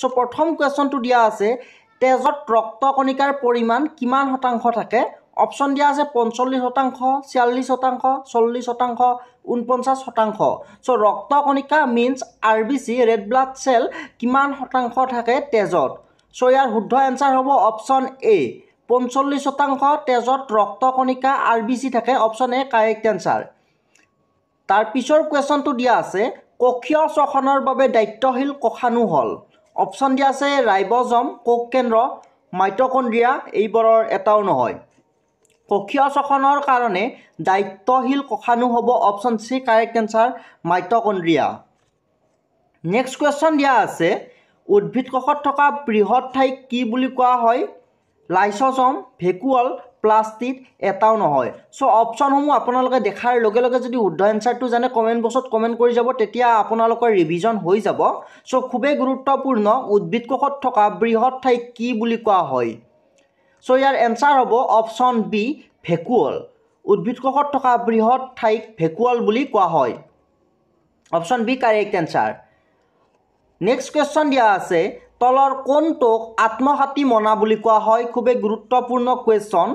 চ' প্ৰথম কুৱেশ্যনটো দিয়া আছে তেজত ৰক্তকণিকাৰ পৰিমাণ কিমান শতাংশ থাকে অপশ্যন দিয়া আছে পঞ্চল্লিছ শতাংশ ছিয়াল্লিছ শতাংশ চল্লিছ শতাংশ ঊনপঞ্চাছ শতাংশ চ' ৰক্তকণিকা means R B C red blood cell কিমান শতাংশ থাকে তেজত চ' ইয়াৰ শুদ্ধ এনচাৰ হ'ব অপশ্যন এ পঞ্চল্লিছ শতাংশ তেজত ৰক্তকণিকা আৰ বি চি থাকে অপশ্যন এ কাৰেক্ট এনচাৰ তাৰ পিছৰ কুৱেশ্যনটো দিয়া আছে কক্ষীয় শ্বসনৰ বাবে দায়িত্বশীল কোষাণু হল অপশ্যন দিয়া আছে ৰাইবজম কোষ কেন্দ্ৰ মাইট্ৰকণ্ড্ৰিয়া এইবোৰৰ এটাও নহয় কক্ষীয় শোষণৰ কাৰণে দায়িত্বশীল কশানু হ'ব option C correct answer mitochondria next question দিয়া আছে উদ্ভিদ কোষত থকা বৃহৎ ঠাইক কি বুলি কোৱা হয় লাইচজম ভেকুৱাল প্লাষ্টিত এটাও নহয় চ' অপশ্যনসমূহ আপোনালোকে দেখাৰ লগে লগে যদি শুদ্ধ এনচাৰটো জানে কমেণ্ট বক্সত কমেণ্ট কৰি যাব তেতিয়া আপোনালোকৰ ৰিভিজন হৈ যাব চ' খুবেই গুৰুত্বপূৰ্ণ উদ্ভিদ কোষত থকা বৃহৎ ঠাই কি বুলি কোৱা হয় চ' ইয়াৰ এনচাৰ হ'ব অপশ্যন বি ভেকুৱল উদ্ভিদ কোষত থকা বৃহৎ ঠাইক ভেকুৱল বুলি কোৱা হয় option B correct answer next question দিয়া আছে তলৰ কোনটোক আত্মঘাতী মনা বুলি কোৱা হয় খুবেই গুৰুত্বপূৰ্ণ কুৱেশ্যন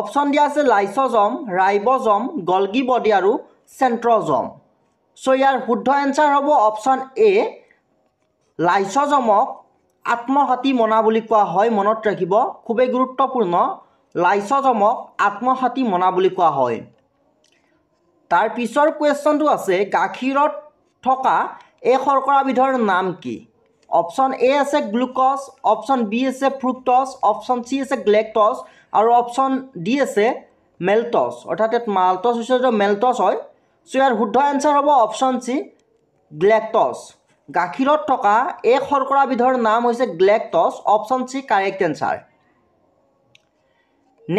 অপশ্যন দিয়া আছে লাইচজম ৰাইবজম গলগি বডি আৰু চেণ্ট্ৰজম চ' ইয়াৰ শুদ্ধ এনচাৰ হ'ব অপশ্যন এ লাইচজমক আত্মসাতী মনা বুলি কোৱা হয় মনত ৰাখিব খুবেই গুৰুত্বপূৰ্ণ লাইচজমক আত্মসাতী মনা বুলি কোৱা হয় তাৰ পিছৰ কুৱেশ্যনটো আছে গাখীৰত থকা এই শৰ্কৰাবিধৰ নাম কি অপশ্যন এ আছে গ্লুক'জ অপশ্যন বি আছে ফ্ৰুক্টছ অপশ্যন চি আছে গ্লেক্টছ আৰু অপশ্যন ডি আছে মেলটছ অৰ্থাৎ ইয়াত মালটছ হৈছে যদি মেলটছ হয় চ' ইয়াৰ শুদ্ধ এনচাৰ হ'ব অপশ্যন চি গ্লেক্টছ গাখীৰত থকা এই শৰ্কৰাবিধৰ নাম হৈছে galactose option C correct answer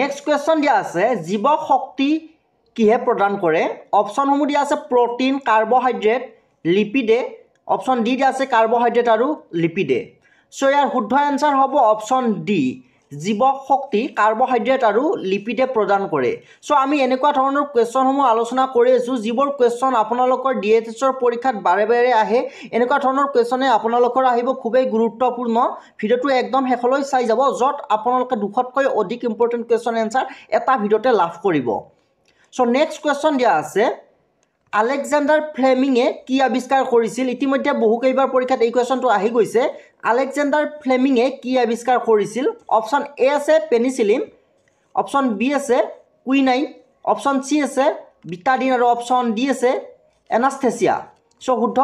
next question দিয়া আছে জীৱ শক্তি কিহে প্ৰদান কৰে অপশ্যনসমূহ দিয়া আছে প্ৰটিন কাৰ্বহাইড্ৰেট লিপিডে অপশ্যন ডি দিয়া আছে কাৰ্বহাইড্ৰেট আৰু লিপিডে চ' ইয়াৰ শুদ্ধ এনচাৰ হ'ব অপশ্যন ডি জীৱক শক্তি কাৰ্বহাইড্ৰেট আৰু লিপিডে প্ৰদান কৰে চ' আমি এনেকুৱা ধৰণৰ কুৱেশ্যনসমূহ আলোচনা কৰি আছোঁ যিবোৰ কুৱেশ্যন আপোনালোকৰ ডি এইচ এছৰ পৰীক্ষাত বাৰে বাৰে আহে এনেকুৱা ধৰণৰ কুৱেশ্যনে আপোনালোকৰ আহিব খুবেই গুৰুত্বপূৰ্ণ ভিডিঅ'টো একদম শেষলৈ চাই যাব য'ত আপোনালোকে দুশতকৈ অধিক ইম্পৰ্টেণ্ট কুৱেশ্যন এনচাৰ এটা ভিডিঅ'তে লাভ কৰিব চ' নেক্সট কুৱেশ্যন দিয়া আছে আলেকজেণ্ডাৰ ফ্লেমিঙে কি আৱিষ্কাৰ কৰিছিল ইতিমধ্যে বহুকেইবাৰ পৰীক্ষাত এই কুৱেশ্যনটো আহি গৈছে আলেকজেণ্ডাৰ ফ্লেমিঙে কি আৱিষ্কাৰ কৰিছিল অপশ্যন এ আছে পেনিচিলিন অপশ্যন বি আছে কুইনাইন অপশ্যন চি আছে বিটাডিন আৰু অপশ্যন ডি আছে এনাষ্টেচিয়া চ' শুদ্ধ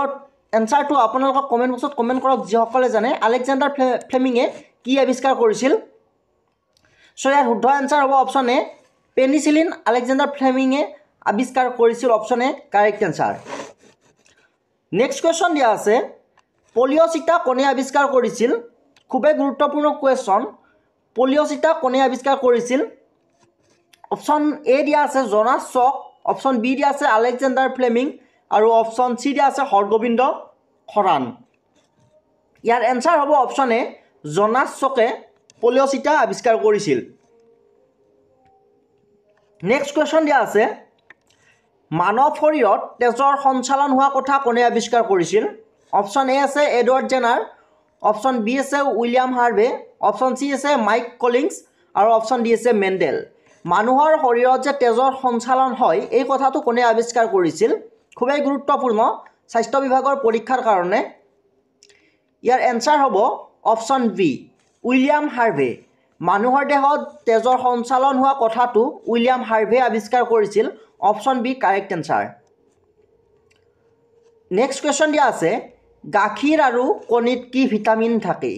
এনচাৰটো আপোনালোকক কমেণ্ট বক্সত কমেণ্ট কৰক যিসকলে জানে আলেকজেণ্ডাৰ ফ্লে ফ্লেমিঙে কি আৱিষ্কাৰ কৰিছিল চ' ইয়াৰ শুদ্ধ এনচাৰ হ'ব অপশ্যন এ পেনিচিলিন আলেকজেণ্ডাৰ ফ্লেমিঙে আৱিষ্কাৰ কৰিছিল option A correct answer next question দিয়া আছে পলিঅ' চিটা কোনে আৱিষ্কাৰ কৰিছিল খুবেই গুৰুত্বপূৰ্ণ কুৱেশ্যন পলিঅ' চিটা কোনে আৱিষ্কাৰ কৰিছিল অপশ্যন এ দিয়া আছে জনাছ চক অপশ্যন বি দিয়া আছে আলেকজেণ্ডাৰ ফ্লেমিং আৰু অপশ্যন চি দিয়া আছে হৰগোবিন্দ খৰাণ ইয়াৰ এনচাৰ হ'ব অপশ্যন এ জনাছ চকে পলিঅ' চিটা আৱিষ্কাৰ কৰিছিল নেক্সট কুৱেশ্যন দিয়া আছে মানৱ শৰীৰত তেজৰ সঞ্চালন হোৱা কথা কোনে আৱিষ্কাৰ কৰিছিল অপশ্যন এ আছে এডৱাৰ্ড জেনাৰ অপশ্যন বি আছে উইলিয়াম হাৰ্ভে অপশ্যন চি আছে মাইক কলিংছ আৰু অপশ্যন ডি আছে মেণ্ডেল মানুহৰ শৰীৰত যে তেজৰ সঞ্চালন হয় এই কথাটো কোনে আৱিষ্কাৰ কৰিছিল খুবেই গুৰুত্বপূৰ্ণ স্বাস্থ্য বিভাগৰ পৰীক্ষাৰ কাৰণে ইয়াৰ এনচাৰ হ'ব অপশ্যন বি উইলিয়াম হাৰ্ভে মানুহৰ দেহত তেজৰ সঞ্চালন হোৱা কথাটো উইলিয়াম হাৰ্ভে আৱিষ্কাৰ কৰিছিল option B correct answer next question দিয়া আছে গাখীৰ আৰু কণীত কি ভিটামিন থাকে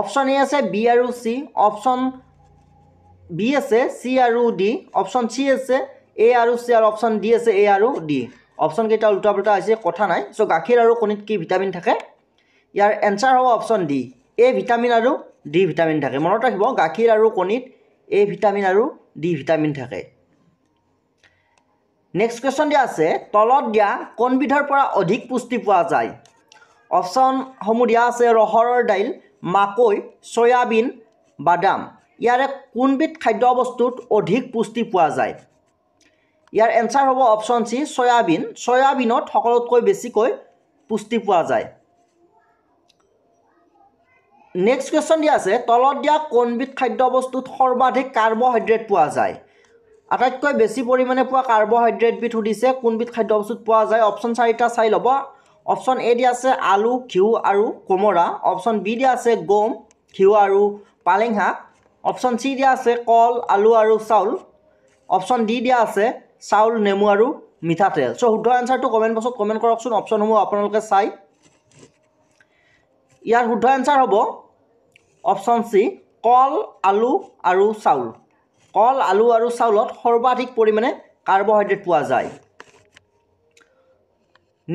অপশ্যন এ আছে বি আৰু চি অপশ্যন বি আছে চি আৰু ডি অপশ্যন চি আছে এ আৰু চি আৰু অপশ্যন ডি আছে এ আৰু ডি অপশ্যনকেইটা ওলোটা পোলোটা আছে কথা নাই চ' গাখীৰ আৰু কণীত কি ভিটামিন থাকে ইয়াৰ এনচাৰ হ'ব অপশ্যন ডি এ ভিটামিন আৰু ডি ভিটামিন থাকে মনত ৰাখিব গাখীৰ আৰু কণীত এ ভিটামিন আৰু ডি ভিটামিন থাকে নেক্সট কুৱেশ্যন দিয়া আছে তলত দিয়া কোনবিধৰ পৰা অধিক পুষ্টি পোৱা যায় অপশ্যনসমূহ দিয়া আছে ৰহৰৰ দাইল মাকৈ চয়াবিন বাদাম ইয়াৰে কোনবিধ খাদ্য বস্তুত অধিক পুষ্টি পোৱা যায় ইয়াৰ এনচাৰ হ'ব অপশ্যন চি চয়াবিন চয়াবিনত সকলোতকৈ বেছিকৈ পুষ্টি পোৱা যায় নেক্সট কুৱেশ্যন দিয়া আছে তলত দিয়া কোনবিধ খাদ্য বস্তুত সৰ্বাধিক কাৰ্বহাইড্ৰেট পোৱা যায় আটাইতকৈ বেছি পৰিমাণে পোৱা কাৰ্বহাইড্ৰেটবিধ সুধিছে কোনবিধ খাদ্য বস্তুত পোৱা যায় অপশ্যন চাৰিটা চাই ল'ব অপশ্যন এ দিয়া আছে আলু ঘিউ আৰু কোমোৰা অপশ্যন বি দিয়া আছে গম ঘিউ আৰু পালেংহাঁহ অপশ্যন চি দিয়া আছে কল আলু আৰু চাউল অপশ্যন ডি দিয়া আছে চাউল নেমু আৰু মিঠাতেল চ' শুদ্ধ এনচাৰটো কমেণ্ট বক্সত কমেণ্ট কৰকচোন অপশ্যনসমূহ আপোনালোকে চাই ইয়াৰ শুদ্ধ এনচাৰ হ'ব অপশ্যন চি কল আলু আৰু চাউল কল আলু আৰু চাউলত সৰ্বাধিক পৰিমাণে কাৰ্বহাইড্ৰেট পোৱা যায়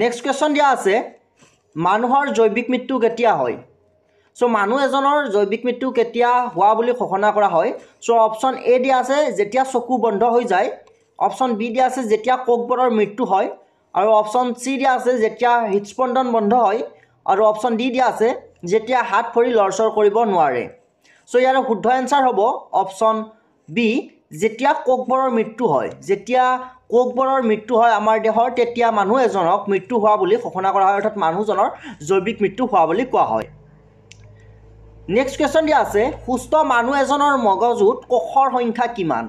নেক্সট কুৱেশ্যন দিয়া আছে মানুহৰ জৈৱিক মৃত্যু কেতিয়া হয় চ' মানুহ এজনৰ জৈৱিক মৃত্যু কেতিয়া হোৱা বুলি ঘোষণা কৰা হয় চ' অপশ্যন এ দিয়া আছে যেতিয়া চকু বন্ধ হৈ যায় অপশ্যন বি দিয়া আছে যেতিয়া কোকবৰৰ মৃত্যু হয় আৰু অপশ্যন চি দিয়া আছে যেতিয়া হৃদস্পন্দন বন্ধ হয় আৰু অপশ্যন ডি দিয়া আছে যেতিয়া হাত ভৰি লৰচৰ কৰিব নোৱাৰে চ' ইয়াৰ শুদ্ধ এনচাৰ হ'ব অপশ্যন বি যেতিয়া কোকবৰৰ মৃত্যু হয় যেতিয়া কোকবৰৰ মৃত্যু হয় আমাৰ দেশৰ তেতিয়া মানুহ এজনক মৃত্যু হোৱা বুলি ঘোষণা কৰা হয় অৰ্থাৎ মানুহজনৰ জৈৱিক মৃত্যু হোৱা বুলি কোৱা হয় নেক্সট কুৱেশ্যন দিয়া আছে সুস্থ মানুহ এজনৰ মগজুত কোষৰ সংখ্যা কিমান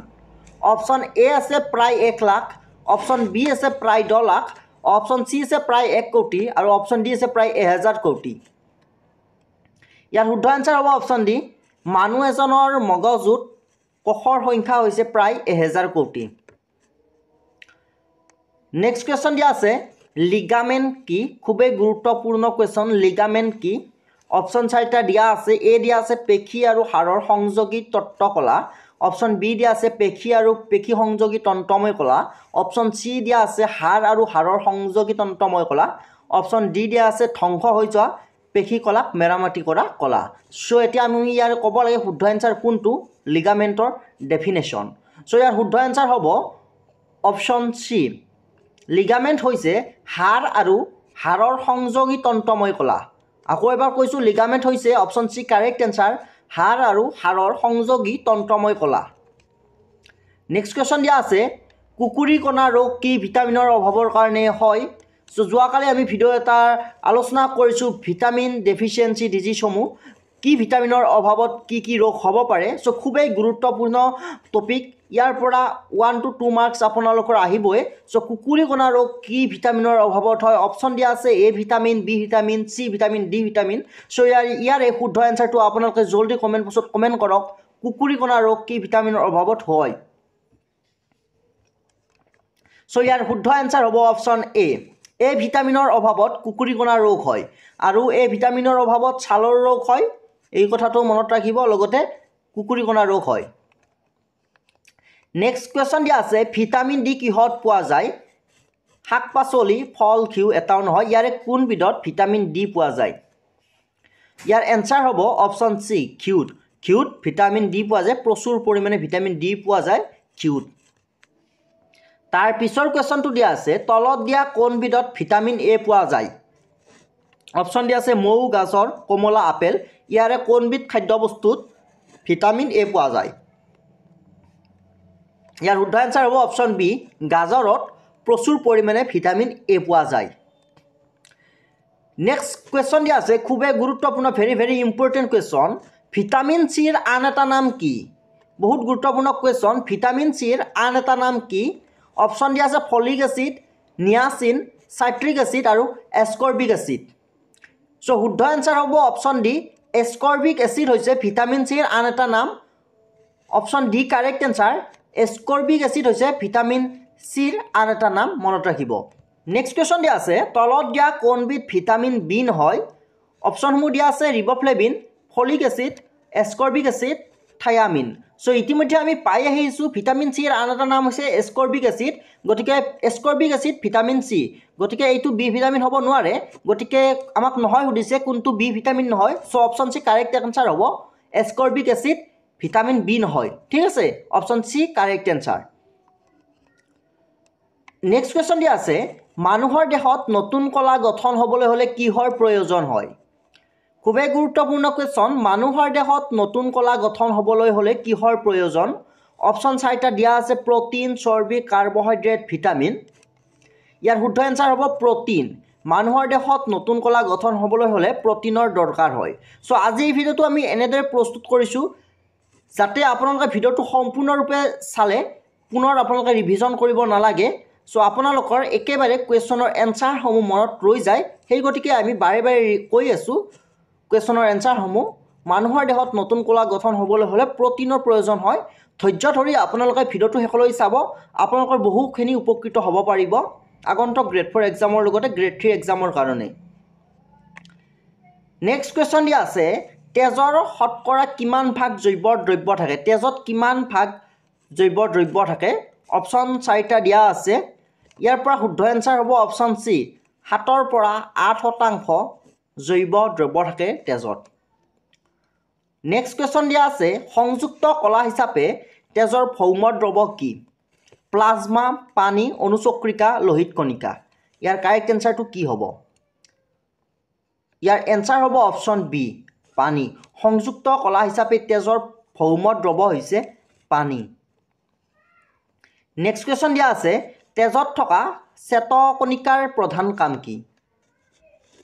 অপশ্যন এ আছে প্ৰায় এক লাখ অপশ্যন বি আছে প্ৰায় দহ লাখ অপশ্যন চি আছে প্ৰায় এক কোটি আৰু অপশ্যন ডি আছে প্ৰায় এহেজাৰ কোটি ইয়াৰ শুদ্ধ এনচাৰ হ'ব অপশ্যন ডি মানুহ এজনৰ মগজুত কোষৰ সংখ্যা হৈছে প্ৰায় এহেজাৰ কোটি নেক্সট কুৱেশ্যন দিয়া আছে লিগামেণ্ট কি খুবেই গুৰুত্বপূৰ্ণ কুৱেশ্যন লিগামেণ্ট কি অপশ্যন চাৰিটা দিয়া আছে এ দিয়া আছে পেশী আৰু হাড়ৰ সংযোগী তত্ত্বকলা অপশ্যন বি দিয়া আছে পেশী আৰু পেশী সংযোগী তন্ত্ৰময় কলা অপশ্যন চি দিয়া আছে হাড় আৰু হাড়ৰ সংযোগী তন্ত্ৰময় কলা অপশ্যন ডি দিয়া আছে ধ্বংস হৈ যোৱা পেশী কলাক মেৰামতি কৰা কলা চ' এতিয়া আমি ইয়াৰ ক'ব লাগে শুদ্ধ এনচাৰ কোনটো লিগামেণ্টৰ ডেফিনেশ্যন চ' ইয়াৰ শুদ্ধ এনচাৰ হ'ব অপশ্যন চি লিগামেণ্ট হৈছে হাড় আৰু হাড়ৰ সংযোগী তন্ত্ৰময় কলা আকৌ এবাৰ কৈছোঁ লিগামেণ্ট হৈছে অপশ্যন চি কাৰেক্ট এনচাৰ হাড় আৰু হাড়ৰ সংযোগী তন্ত্ৰময় কলা নেক্সট কুৱেশ্যন দিয়া আছে কুকুৰি কণা ৰোগ কি ভিটামিনৰ অভাৱৰ কাৰণে হয় চ' যোৱাকালি আমি ভিডিঅ' এটাৰ আলোচনা কৰিছোঁ ভিটামিন ডেফিচিয়েঞ্চি ডিজিজসমূহ কি ভিটামিনৰ অভাৱত কি কি ৰোগ হ'ব পাৰে চ' খুবেই গুৰুত্বপূৰ্ণ টপিক ইয়াৰ পৰা ওৱান টু টু মাৰ্কছ আপোনালোকৰ আহিবই চ' কুকুৰি কণা ৰোগ কি ভিটামিনৰ অভাৱত হয় অপশ্যন দিয়া আছে A vitamin B vitamin C vitamin D vitamin so' ইয়াৰ ইয়াৰে শুদ্ধ এনচাৰটো আপোনালোকে জল্দি কমেণ্ট বক্সত কমেণ্ট কৰক কুকুৰি কণা ৰোগ কি ভিটামিনৰ অভাৱত হয় চ' ইয়াৰ শুদ্ধ এনচাৰ হ'ব অপশ্যন এ এই ভিটামিনৰ অভাৱত কুকুৰি কণা ৰোগ হয় আৰু এই ভিটামিনৰ অভাৱত ছালৰ ৰোগ হয় এই কথাটো মনত ৰাখিব লগতে কুকুৰিকণা ৰোগ হয় নেক্সট কুৱেশ্যন দিয়া আছে ভিটামিন ডি কিহত পোৱা যায় শাক পাচলি ফল ঘিউ এটাও নহয় ইয়াৰে কোনবিধত ভিটামিন ডি পোৱা যায় ইয়াৰ এনচাৰ হ'ব অপশ্যন চি ঘিউত ঘিউত ভিটামিন ডি পোৱা যায় প্ৰচুৰ পৰিমাণে ভিটামিন ডি পোৱা যায় ঘিউত তাৰ পিছৰ কুৱেশ্যনটো দিয়া আছে তলত দিয়া কোনবিধত ভিটামিন এ পোৱা যায় অপশ্যন দিয়া আছে মৌ গাজৰ কমলা আপেল ইয়াৰে কোনবিধ খাদ্য বস্তুত ভিটামিন এ পোৱা যায় ইয়াৰ শুদ্ধ এনচাৰ হ'ব অপশ্যন বি গাজৰত প্ৰচুৰ পৰিমাণে ভিটামিন এ পোৱা যায় নেক্সট কুৱেশ্যন দিয়া আছে খুবেই গুৰুত্বপূৰ্ণ very very important question vitamin চিৰ আন এটা নাম কি বহুত গুৰুত্বপূৰ্ণ কুৱেশ্যন ভিটামিন চিৰ আন এটা নাম কি অপশ্যন দিয়া আছে folic acid niacin citric acid আৰু এস্কৰ্বিক এচিড চ' শুদ্ধ এনচাৰ হ'ব অপশ্যন ডি এস্কৰ্বিক এচিড হৈছে ভিটামিন চিৰ আন এটা নাম option D correct answer ascorbic acid হৈছে ভিটামিন চিৰ আন এটা নাম মনত ৰাখিব নেক্সট কুৱেশ্যন দিয়া আছে তলত দিয়া কোনবিধ ভিটামিন বিন হয় অপশ্যনসমূহ দিয়া আছে riboflavin folic acid ascorbic acid thiamine so' ইতিমধ্যে আমি পাই আহিছোঁ ভিটামিন চিৰ আন এটা নাম হৈছে এস্কৰ্বিক এচিড গতিকে এস্কৰ্বিক এচিড ভিটামিন চি গতিকে এইটো বি ভিটামিন হ'ব নোৱাৰে গতিকে আমাক নহয় সুধিছে কোনটো বি ভিটামিন নহয় so' option C correct answer হ'ব এস্কৰ্বিক এচিড ভিটামিন বি নহয় ঠিক আছে option C correct answer next question দিয়া আছে মানুহৰ দেহত নতুন কলা গঠন হ'বলৈ হ'লে কিহৰ প্ৰয়োজন হয় খুবেই গুৰুত্বপূৰ্ণ কুৱেশ্যন মানুহৰ দেহত নতুন কলা গঠন হ'বলৈ হ'লে কিহৰ প্ৰয়োজন অপশ্যন চাৰিটা দিয়া আছে প্ৰটিন চৰ্বি কাৰ্বহাইড্ৰেট ভিটামিন ইয়াৰ শুদ্ধ এনচাৰ হ'ব প্ৰটিন মানুহৰ দেহত নতুন কলা গঠন হ'বলৈ হ'লে প্ৰটিনৰ দৰকাৰ হয় চ' আজি এই ভিডিঅ'টো আমি এনেদৰে প্ৰস্তুত কৰিছোঁ যাতে আপোনালোকে ভিডিঅ'টো সম্পূৰ্ণৰূপে চালে পুনৰ আপোনালোকে ৰিভিজন কৰিব নালাগে চ' আপোনালোকৰ একেবাৰে কুৱেশ্যনৰ এনচাৰসমূহ মনত ৰৈ যায় সেই গতিকে আমি বাৰে বাৰে কৈ আছোঁ কুৱেশ্যনৰ এনচাৰসমূহ মানুহৰ দেহত নতুন কোলা গঠন হ'বলৈ হ'লে প্ৰটিনৰ প্ৰয়োজন হয় ধৈৰ্য ধৰি আপোনালোকে ভিডিঅ'টো শেষলৈ চাব আপোনালোকৰ বহুখিনি উপকৃত হ'ব পাৰিব আগন্তুক গ্ৰেড ফ'ৰ এক্সামৰ লগতে গ্ৰেড থ্ৰী এক্সামৰ কাৰণে নেক্সট কুৱেশ্যন দিয়া আছে তেজৰ শতকৰা কিমান ভাগ জৈৱৰ দ্ৰব্য থাকে তেজত কিমান ভাগ জৈৱৰ দ্ৰব্য থাকে অপশ্যন চাৰিটা দিয়া আছে ইয়াৰ পৰা শুদ্ধ এনচাৰ হ'ব অপশ্যন চি সাতৰ পৰা আঠ শতাংশ জৈৱ দ্ৰব্য থাকে তেজত নেক্সট কুৱেশ্যন দিয়া আছে সংযুক্ত কলা হিচাপে তেজৰ ভৌম দ্ৰব্য কি প্লাজমা পানী অনুচক্ৰিকা লোহিত কণিকা ইয়াৰ কাৰেক্ট এনচাৰটো কি হ'ব ইয়াৰ এনচাৰ হ'ব অপশ্যন বি পানী সংযুক্ত কলা হিচাপে তেজৰ ভৌম দ্ৰব্য হৈছে পানী নেক্সট কুৱেশ্যন দিয়া আছে তেজত থকা চেতকণিকাৰ প্ৰধান কাম কি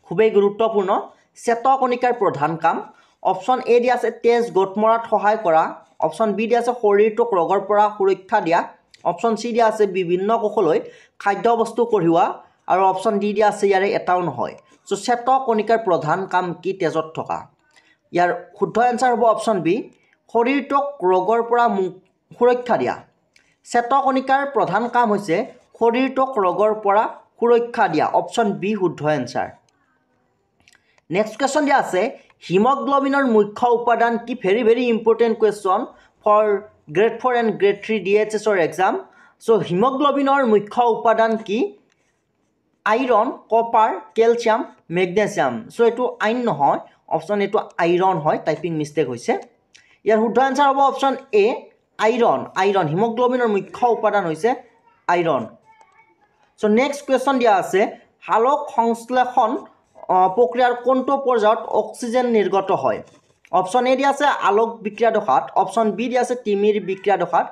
খুবেই গুৰুত্বপূৰ্ণ চেতকণিকাৰ প্ৰধান কাম অপশ্যন এ দিয়া আছে তেজ গোট মৰাত সহায় কৰা অপশ্যন বি দিয়া আছে শৰীৰটোক ৰোগৰ পৰা সুৰক্ষা দিয়া অপশ্যন চি দিয়া আছে বিভিন্ন কোষলৈ খাদ্য বস্তু কঢ়িওৱা আৰু অপশ্যন ডি দিয়া আছে ইয়াৰে এটাও নহয় চ' চেতকণিকাৰ প্ৰধান কাম কি তেজত থকা ইয়াৰ শুদ্ধ এনচাৰ হ'ব অপশ্যন বি শৰীৰটোক ৰোগৰ পৰা সুৰক্ষা দিয়া চেতকণিকাৰ প্ৰধান কাম হৈছে শৰীৰটোক ৰোগৰ পৰা সুৰক্ষা দিয়া অপশ্যন বি শুদ্ধ এনচাৰ নেক্সট কুৱেশ্যন দিয়া আছে হিমগ্ল'বিনৰ মুখ্য উপাদান কি very very important question for grade four and grade three D H এছৰ এক্সাম চ' হিমগ্ল'বিনৰ মুখ্য উপাদান কি iron copper calcium magnesium so' এইটো আইন নহয় অপশ্যন এইটো আইৰণ হয় টাইপিং মিষ্টেক হৈছে ইয়াৰ শুদ্ধ এনচাৰ হ'ব অপশ্যন এ আইৰণ আইৰণ হিমগ্ল'বিনৰ মুখ্য উপাদান হৈছে আইৰণ চ' নেক্সট কুৱেশ্যন দিয়া আছে হালক সংশ্লেষণ প্ৰক্ৰিয়াৰ কোনটো পৰ্যায়ত অক্সিজেন নিৰ্গত হয় অপশ্যন এ দিয়া আছে আলোক বিক্ৰিয়া দশাত অপশ্যন বি দিয়া আছে তিমিৰ বিক্ৰিয়া দশাত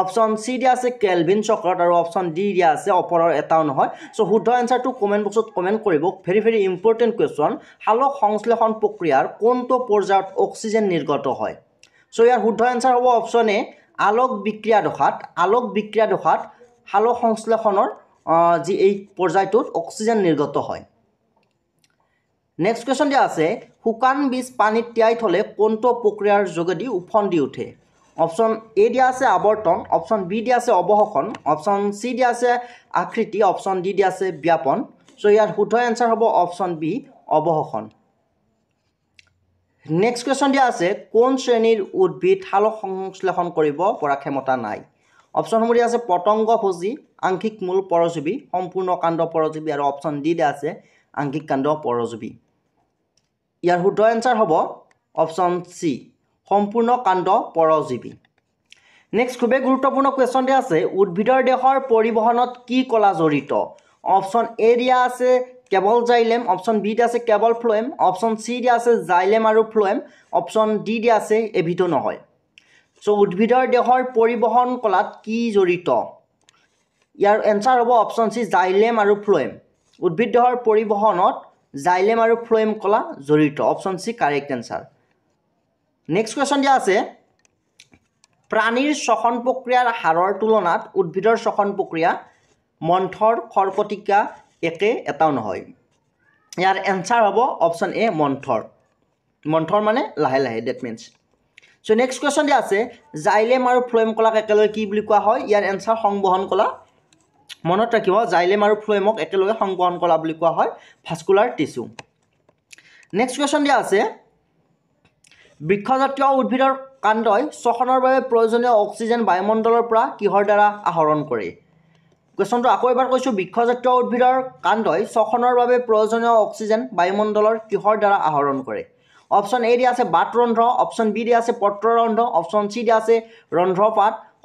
অপশ্যন চি দিয়া আছে কেলভিন চক্ৰত আৰু অপশ্যন ডি দিয়া আছে অপৰৰ এটাও নহয় চ' শুদ্ধ এনচাৰটো কমেণ্ট বক্সত কমেণ্ট কৰিব ভেৰি ভেৰি ইম্পৰ্টেণ্ট কুৱেশ্যন আলোক সংশ্লেষণ প্ৰক্ৰিয়াৰ কোনটো পৰ্যায়ত অক্সিজেন নিৰ্গত হয় চ' ইয়াৰ শুদ্ধ এনচাৰ হ'ব অপশ্যন এ আলোক বিক্ৰিয়া দশাত আলোক বিক্ৰিয়া দশাত আলোক সংশ্লেষণৰ যি এই পৰ্যায়টোত অক্সিজেন নিৰ্গত হয় নেক্সট কুৱেশ্যনটো আছে শুকান বীজ পানীত তিয়াই থ'লে কোনটো প্ৰক্ৰিয়াৰ যোগেদি উফন্দি উঠে অপশ্যন এ দিয়া আছে আৱৰ্তন অপশ্যন বি দিয়া আছে অৱশষণ অপশ্যন চি দিয়া আছে আকৃতি অপশ্যন ডি দিয়া আছে ব্যাপন চ' ইয়াৰ শুদ্ধ এনচাৰ হ'ব অপশ্যন বি অৱশষণ নেক্সট কুৱেশ্যন দিয়া আছে কোন শ্ৰেণীৰ উদ্ভিদ সালক সংশ্লেষণ কৰিব পৰা ক্ষমতা নাই অপশ্যনসমূহ দিয়া আছে পতংগ ভোজী আংশিক মূল পৰজীৱী সম্পূৰ্ণ কাণ্ড পৰজীৱী আৰু অপশ্যন ডি দিয়া আছে আংশিক কাণ্ড পৰজীৱী ইয়াৰ শুদ্ধ এনচাৰ হ'ব অপশ্যন চি সম্পূৰ্ণ কাণ্ড পৰজীৱী নেক্সট খুবেই গুৰুত্বপূৰ্ণ কুৱেশ্যন আছে উদ্ভিদৰ দেশৰ পৰিবহণত কি কলা জড়িত অপশ্যন এ দিয়া আছে কেৱল জাইলেম অপশ্যন বি দিয়া আছে কেৱল ফ্লোৱেম অপশ্যন চি দিয়া আছে জাইলেম আৰু ফ্লোৱেম অপশ্যন ডি দিয়া আছে এবিধো নহয় চ' উদ্ভিদৰ দেশৰ পৰিবহণ কলাত কি জড়িত ইয়াৰ এনচাৰ হ'ব অপশ্যন চি জাইলেম আৰু ফ্লোৱেম উদ্ভিদ দেহৰ পৰিবহণত জাইলেম আৰু ফ্লোয়েম কলা জড়িত option C correct answer next question দিয়া আছে প্ৰাণীৰ শ্বসন প্ৰক্ৰিয়াৰ হাৰৰ তুলনাত উদ্ভিদের শ্বসন প্রক্রিয়া মন্থর খরকটিকা একে এটাও নহয় ইয়ার এনসার হব অপশন এ মন্থর মন্থর মানে লাহে লাহে that means so next question দিয়া আছে জাইলেম আৰু ফ্লোয়েম কলাক একেলগে কি বুলি কোৱা হয় ইয়াৰ এনসাৰ সংবহন কলা মনত ৰাখিব জাইলেম আৰু ফ্লোয়েমক একেলগে সংকৰণ কৰা বুলি কোৱা হয় ভাস্কুলাৰ টিচু নেক্সট কুৱেশ্যন দিয়া আছে বৃক্ষজাতীয় উদ্ভিদৰ কাণ্ডই শ্বসনৰ বাবে প্ৰয়োজনীয় অক্সিজেন বায়ুমণ্ডলৰ পৰা কিহৰ দ্বাৰা আহৰণ কৰে কুৱেশ্যনটো আকৌ এবাৰ কৈছোঁ বৃক্ষজাতীয় উদ্ভিদৰ কাণ্ডই শ্বসনৰ বাবে প্ৰয়োজনীয় অক্সিজেন বায়ুমণ্ডলৰ কিহৰ দ্বাৰা আহৰণ কৰে অপশ্যন এ দিয়া আছে বাট ৰন্ধ্ৰ অপশ্যন বি দিয়া আছে পত্ৰ ৰন্ধ্ৰ অপশ্যন চি দিয়া আছে ৰন্ধ্ৰ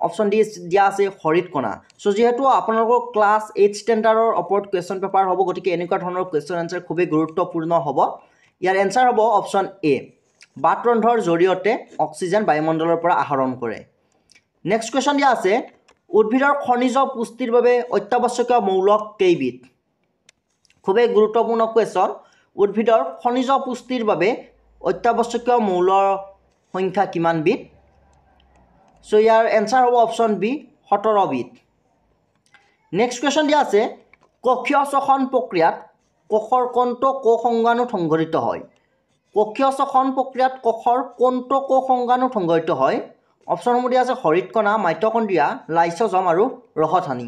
অপশ্যন ডি দিয়া আছে হৰিত কণা চ' যিহেতু আপোনালোকৰ ক্লাছ এইট ষ্টেণ্ডাৰ্ডৰ ওপৰত কুৱেশ্যন পেপাৰ হ'ব গতিকে এনেকুৱা ধৰণৰ কুৱেশ্যন এনচাৰ খুবেই গুৰুত্বপূৰ্ণ হ'ব ইয়াৰ এনচাৰ হ'ব অপশ্যন এ বাটৰন্ধৰ জৰিয়তে অক্সিজেন বায়ুমণ্ডলৰ পৰা আহৰণ কৰে নেক্সট কুৱেশ্যন দিয়া আছে উদ্ভিদৰ খনিজ পুষ্টিৰ বাবে অত্যাৱশ্যকীয় মৌলক কেইবিধ খুবেই গুৰুত্বপূৰ্ণ কুৱেশ্যন উদ্ভিদৰ খনিজ পুষ্টিৰ বাবে অত্যাৱশ্যকীয় মৌলৰ সংখ্যা কিমানবিধ চ' ইয়াৰ এনচাৰ হ'ব অপশ্যন বি সতৰবিধ নেক্সট কুৱেশ্যন দিয়া আছে কক্ষীয় শ্বসন প্ৰক্ৰিয়াত কোষৰ কণ্ঠ ক সংজ্ঞানুত সংঘটিত হয় কক্ষীয় শ্বসন প্ৰক্ৰিয়াত কোষৰ কণ্ঠ ক সংজ্ঞানুত সংঘটিত হয় অপশ্যনসমূহ দিয়া আছে হৰিতকণা মাইট্ৰকণ্ডিয়া লাইচজম আৰু ৰহথানী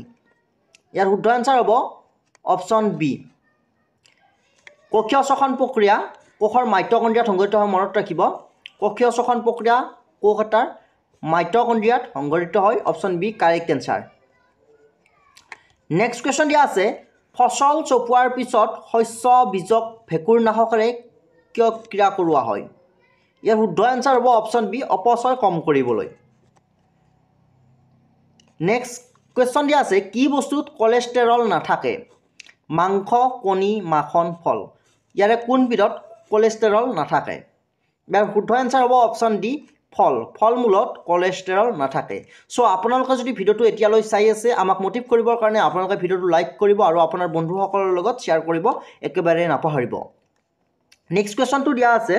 ইয়াৰ শুদ্ধ এনচাৰ হ'ব অপশ্যন বি কক্ষীয় শ্বসন প্ৰক্ৰিয়া কোষৰ মাইট্ৰকণ্ডিয়াত সংঘটিত হয় মনত ৰাখিব কক্ষীয় শ্বসন প্ৰক্ৰিয়া কোষ এটাৰ মাইট্ৰকণ্ড্ৰিয়াত সংঘটিত হয় option B correct answer next question দিয়া আছে ফচল চপোৱাৰ পিছত শস্য বীজক ভেঁকুৰ নাশকেৰে কিয় ক্ৰিয়া কৰোৱা হয় ইয়াৰ শুদ্ধ এনচাৰ হ'ব অপশ্যন বি অপচয় কম কৰিবলৈ নেক্সট কুৱেশ্যন দিয়া আছে কি বস্তুত কলেষ্টেৰল নাথাকে মাংস কণী মাখন ফল ইয়াৰে কোনবিধত কলেষ্টেৰল নাথাকে ইয়াৰ শুদ্ধ এনচাৰ হ'ব অপশ্যন ডি ফল ফলমূলত কলেষ্টেৰল নাথাকে চ' আপোনালোকে যদি ভিডিঅ'টো এতিয়ালৈ চাই আছে আমাক মটিভ কৰিবৰ কাৰণে আপোনালোকে ভিডিঅ'টো লাইক কৰিব আৰু আপোনাৰ বন্ধুসকলৰ লগত শ্বেয়াৰ কৰিব একেবাৰে নাপাহৰিব নেক্সট কুৱেশ্যনটো দিয়া আছে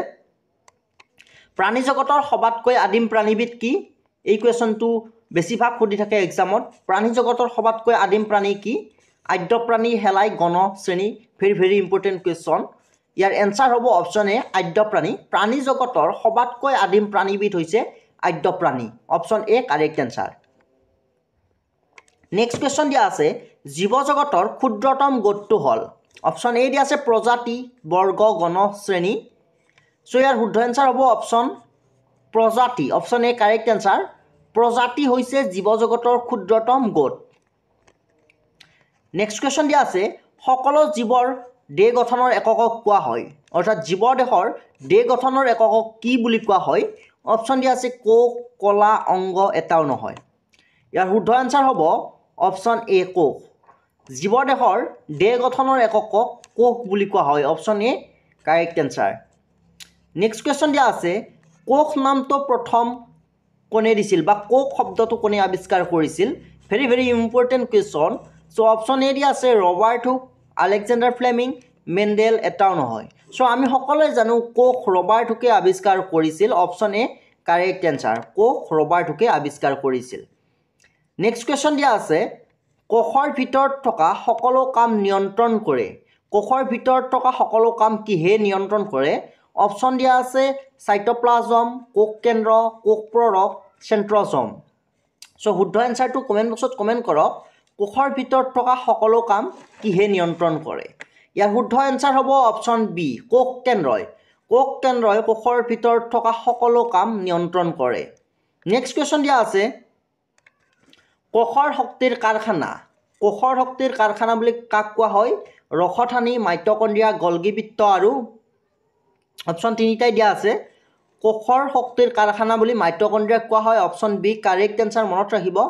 প্ৰাণী জগতৰ সবাতকৈ আদিম প্ৰাণীবিধ কি এই কুৱেশ্যনটো বেছিভাগ সুধি থাকে এক্সামত প্ৰাণী জগতৰ সবাতকৈ আদিম প্ৰাণী কি আদ্য প্ৰাণী হেলাই গণ শ্ৰেণী ভেৰি ভেৰি ইম্পৰ্টেণ্ট কুৱেশ্যন ইয়াৰ এনচাৰ হ'ব অপশ্যন এ আদ্য প্ৰাণী প্ৰাণী জগতৰ সবাতকৈ আদিম প্ৰাণীবিধ হৈছে আদ্য প্ৰাণী option A correct answer next question দিয়া আছে জীৱ জগতৰ ক্ষুদ্ৰতম গোটটো হ'ল অপশ্যন এ দিয়া আছে প্ৰজাতি বৰ্গ গণ শ্ৰেণী চ' ইয়াৰ শুদ্ধ এনচাৰ হ'ব অপশ্যন প্ৰজাতি অপশ্যন এ কাৰেক্ট এনচাৰ প্ৰজাতি হৈছে জীৱ জগতৰ ক্ষুদ্ৰতম গোট নেক্সট কুৱেশ্যন দিয়া আছে সকলো জীৱৰ দেহ গঠনৰ এককক কোৱা হয় অৰ্থাৎ জীৱ দেহৰ দেহ গঠনৰ এককক কি বুলি কোৱা হয় অপশ্যন দিয়া আছে কোষ কলা অংগ এটাও নহয় ইয়াৰ শুদ্ধ এনচাৰ হ'ব অপশ্যন এ কোষ জীৱ দেহৰ দেহ গঠনৰ এককক কোষ বুলি কোৱা হয় option A correct answer next question দিয়া আছে কোষ নামটো প্ৰথম কোনে দিছিল বা কোক শব্দটো কোনে আৱিষ্কাৰ কৰিছিল very very important question so' option A দিয়া আছে Robert Hooke Alexander Fleming Mendel এটাও নহয় চ' আমি সকলোৱে জানো কোষ ৰবাৰ্ট হুকে আৱিষ্কাৰ কৰিছিল অপশ্যন এ কাৰেক্ট এনচাৰ কোষ ৰবাৰ্ট হুকে আৱিষ্কাৰ কৰিছিল নেক্সট কুৱেশ্যন দিয়া আছে কোষৰ ভিতৰত থকা সকলো কাম নিয়ন্ত্ৰণ কৰে কোষৰ ভিতৰত থকা সকলো কাম কিহে নিয়ন্ত্ৰণ কৰে অপশ্যন দিয়া আছে চাইট'প্লাজম কোষ কেন্দ্ৰ কোষ প্ৰৰক চেণ্ট্ৰজম চ' শুদ্ধ এনচাৰটো কমেণ্ট বক্সত কমেণ্ট কৰক কোষৰ ভিতৰত থকা সকলো কাম কিহে নিয়ন্ত্ৰণ কৰে ইয়াৰ শুদ্ধ এনচাৰ হ'ব অপশ্যন বি কোষ কেন্দ্ৰই কোষ কেন্দ্ৰই কোষৰ ভিতৰত থকা সকলো কাম নিয়ন্ত্ৰণ কৰে নেক্সট কুৱেশ্যন দিয়া আছে কোষৰ শক্তিৰ কাৰখানা কোষৰ শক্তিৰ কাৰখানা বুলি কাক কোৱা হয় ৰসথানী মাইটকন্দ্ৰিয়া গলগীবৃত্ত আৰু অপশ্যন তিনিটাই দিয়া আছে কোষৰ শক্তিৰ কাৰখানা বুলি মাইটকন্দ্ৰিয়াক কোৱা হয় অপশ্যন বি কাৰেক্ট এনচাৰ মনত ৰাখিব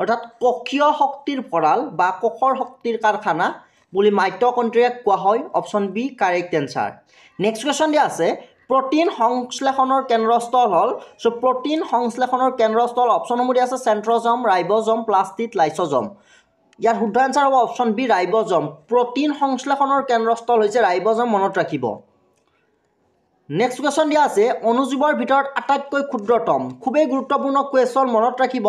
অৰ্থাৎ কক্ষীয় শক্তিৰ ভঁৰাল বা কোষৰ শক্তিৰ কাৰখানা বুলি মাইট্ৰকণ্ট্ৰিয়াক কোৱা হয় option B correct answer next question দিয়া আছে প্ৰটিন সংশ্লেষণৰ কেন্দ্ৰস্থল হ'ল চ' প্ৰটিন সংশ্লেষণৰ কেন্দ্ৰস্থল অপশ্যন নম্বৰ দিয়া আছে চেণ্ট্ৰজম ৰাইবজম প্লাষ্টিক লাইচজম ইয়াৰ শুদ্ধ এনচাৰ হ'ব অপশ্যন বি ৰাইবজম প্ৰটিন সংশ্লেষণৰ কেন্দ্ৰস্থল হৈছে ৰাইবজম মনত ৰাখিব নেক্সট কুৱেশ্যন দিয়া আছে অনুজীৱৰ ভিতৰত আটাইতকৈ ক্ষুদ্ৰতম খুবেই গুৰুত্বপূৰ্ণ কুৱেশ্যন মনত ৰাখিব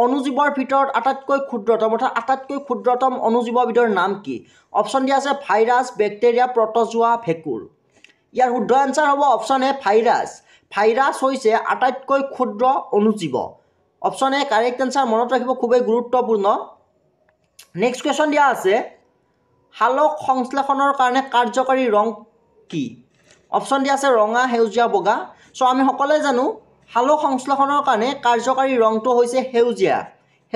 অনুজীৱৰ ভিতৰত আটাইতকৈ ক্ষুদ্ৰতম অৰ্থাৎ আটাইতকৈ ক্ষুদ্ৰতম অনুজীৱবিধৰ নাম কি অপশ্যন দিয়া আছে ভাইৰাছ বেক্টেৰিয়া প্ৰটজোৱা ভেঁকুৰ ইয়াৰ শুদ্ধ এনচাৰ হ'ব অপশ্যন এ ভাইৰাছ ভাইৰাছ হৈছে আটাইতকৈ ক্ষুদ্ৰ অনুজীৱ অপশ্যন এ কাৰেক্ট এনচাৰ মনত ৰাখিব খুবেই গুৰুত্বপূৰ্ণ নেক্সট কুৱেশ্যন দিয়া আছে শালক সংশ্লেষণৰ কাৰণে কাৰ্যকৰী ৰং কি অপশ্যন দিয়া আছে ৰঙা সেউজীয়া বগা চ' আমি সকলোৱে জানো সালোক সংশ্লেষণৰ কাৰণে কাৰ্যকৰী ৰংটো হৈছে সেউজীয়া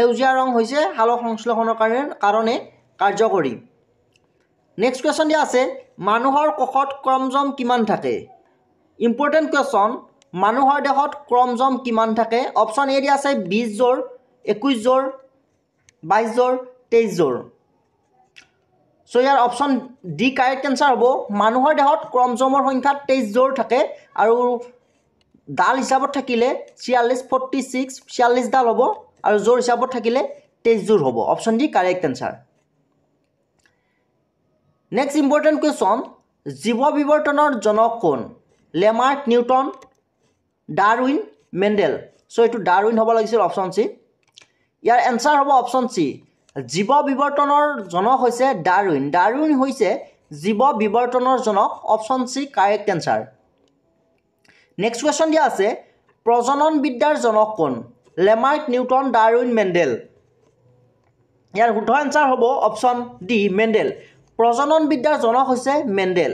সেউজীয়া ৰং হৈছে সালোক সংশ্লেষণৰ কাৰণে কাৰণে কাৰ্যকৰী নেক্সট কুৱেশ্যন দিয়া আছে মানুহৰ কোষত ক্ৰমজম কিমান থাকে ইম্পৰ্টেণ্ট কুৱেশ্যন মানুহৰ দেহত ক্ৰমজম কিমান থাকে অপশ্যন এ দিয়া আছে বিছ জোৰ একৈছ জোৰ বাইছ জোৰ তেইছ জোৰ চ' ইয়াৰ অপশ্যন ডি কাৰেক্ট এনচাৰ হ'ব মানুহৰ দেহত ক্ৰমজমৰ সংখ্যা তেইছ জোৰ থাকে আৰু ডাল হিচাপত থাকিলে ছিয়াল্লিছ ফৰ্টি ছিক্স ছিয়াল্লিছ ডাল হ'ব আৰু জোৰ হিচাপত থাকিলে তেইছযোৰ হ'ব option D correct answer next important question জীৱ বিৱৰ্তনৰ জনক কোন Lamarck Newton Darwin Mendel so' এইটো ডাৰউইন হ'ব লাগিছিল অপশ্যন চি ইয়াৰ এনচাৰ হ'ব অপশ্যন চি জীৱ বিৱৰ্তনৰ জনক হৈছে ডাৰউইন ডাৰউইন হৈছে জীৱ বিৱৰ্তনৰ জনক option C correct answer next question দিয়া আছে প্ৰজনন বিদ্যাৰ জনক কোন লেমাৰ্ক নিউটন ডাৰউইন মেণ্ডেল ইয়াৰ শুদ্ধ এনচাৰ হ'ব অপশ্যন ডি মেণ্ডেল প্ৰজনন বিদ্যাৰ জনক হৈছে মেণ্ডেল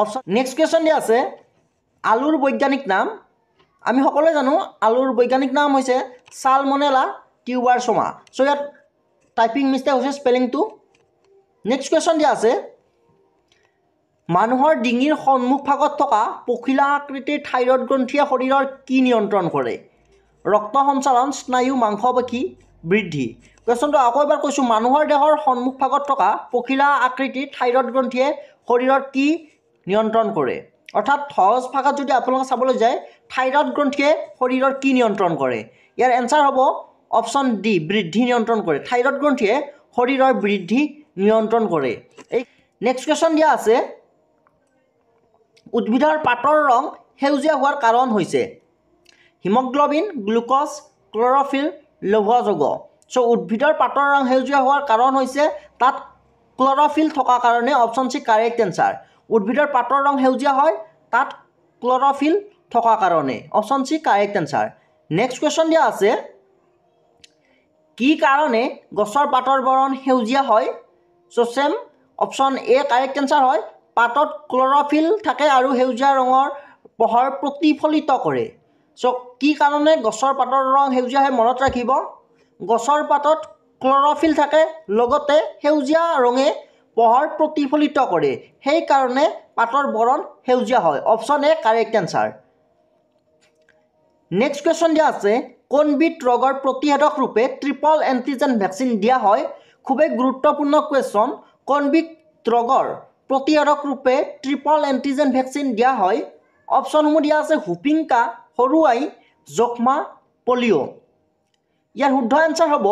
অপশ্যন নেক্সট কুৱেশ্যন দিয়া আছে আলুৰ বৈজ্ঞানিক নাম আমি সকলোৱে জানো আলুৰ বৈজ্ঞানিক নাম হৈছে চালমনেলা টিউবাৰ চমা চ' ইয়াত টাইপিং মিষ্টেক হৈছে স্পেলিংটো নেক্সট কুৱেশ্যন দিয়া আছে মানুহৰ ডিঙিৰ সন্মুখ ভাগত থকা পখিলা আকৃতিৰ থাইৰয়ড গ্ৰন্থিয়ে শৰীৰৰ কি নিয়ন্ত্ৰণ কৰে ৰক্ত সঞ্চালন স্নায়ু মাংস মাংসপেশী বৃদ্ধি কুৱেশ্যনটো আকৌ এবাৰ কৈছোঁ মানুহৰ দেহৰ সন্মুখ ভাগত থকা পখিলা আকৃতিৰ থাইৰয়ড গ্ৰন্থিয়ে শৰীৰৰ কি নিয়ন্ত্ৰণ কৰে অৰ্থাৎ সহজ ভাষাত যদি আপোনালোকে চাবলৈ যায় থাইৰয়ড গ্ৰন্থিয়ে শৰীৰৰ কি নিয়ন্ত্ৰণ কৰে ইয়াৰ এনচাৰ হ'ব অপশ্যন ডি বৃদ্ধি নিয়ন্ত্ৰণ কৰে থাইৰয়ড গ্ৰন্থিয়ে শৰীৰৰ বৃদ্ধি নিয়ন্ত্ৰণ কৰে এই নেক্সট কুৱেশ্যন দিয়া আছে উদ্ভিদৰ পাতৰ ৰং সেউজীয়া হোৱাৰ কাৰণ হৈছে হিমগ্ল'বিন গ্লুক'জ ক্ল'ৰফিল লঘুযোগ চ' উদ্ভিদৰ পাতৰ ৰং সেউজীয়া হোৱাৰ কাৰণ হৈছে তাত ক্ল'ৰফিল থকা কাৰণে অপশ্যন চি কাৰেক্ট এনচাৰ উদ্ভিদৰ পাতৰ ৰং সেউজীয়া হয় তাত ক্ল'ৰফিল থকা কাৰণে option C correct answer next question দিয়া আছে কি কাৰণে গছৰ পাতৰ বৰণ সেউজীয়া হয় so' same option A correct answer হয় পাতত ক্লৰফিল থাকে আৰু সেউজীয়া ৰঙৰ পোহৰ প্ৰতিফলিত কৰে চ' কি কাৰণে গছৰ পাতৰ ৰং সেউজীয়া হয় মনত ৰাখিব গছৰ পাতত ক্লৰফিল থাকে লগতে সেউজীয়া ৰঙে পোহৰ প্ৰতিফলিত কৰে সেইকাৰণে পাতৰ বৰণ সেউজীয়া হয় option A correct answer next question দিয়া আছে কোনবিধ ৰোগৰ প্ৰতিষেধক ৰূপে ট্ৰিপল এণ্টিজেন ভেকচিন দিয়া হয় খুবেই গুৰুত্বপূৰ্ণ কুৱেশ্যন কোনবিধ ৰোগৰ প্ৰতিৰোধক ৰূপে ট্ৰিপল এণ্টিজেন ভেকচিন দিয়া হয় অপশ্যনসমূহ দিয়া আছে হুপিংকা সৰুৱাই যক্ষ্মা পলিঅ' ইয়াৰ শুদ্ধ এনচাৰ হ'ব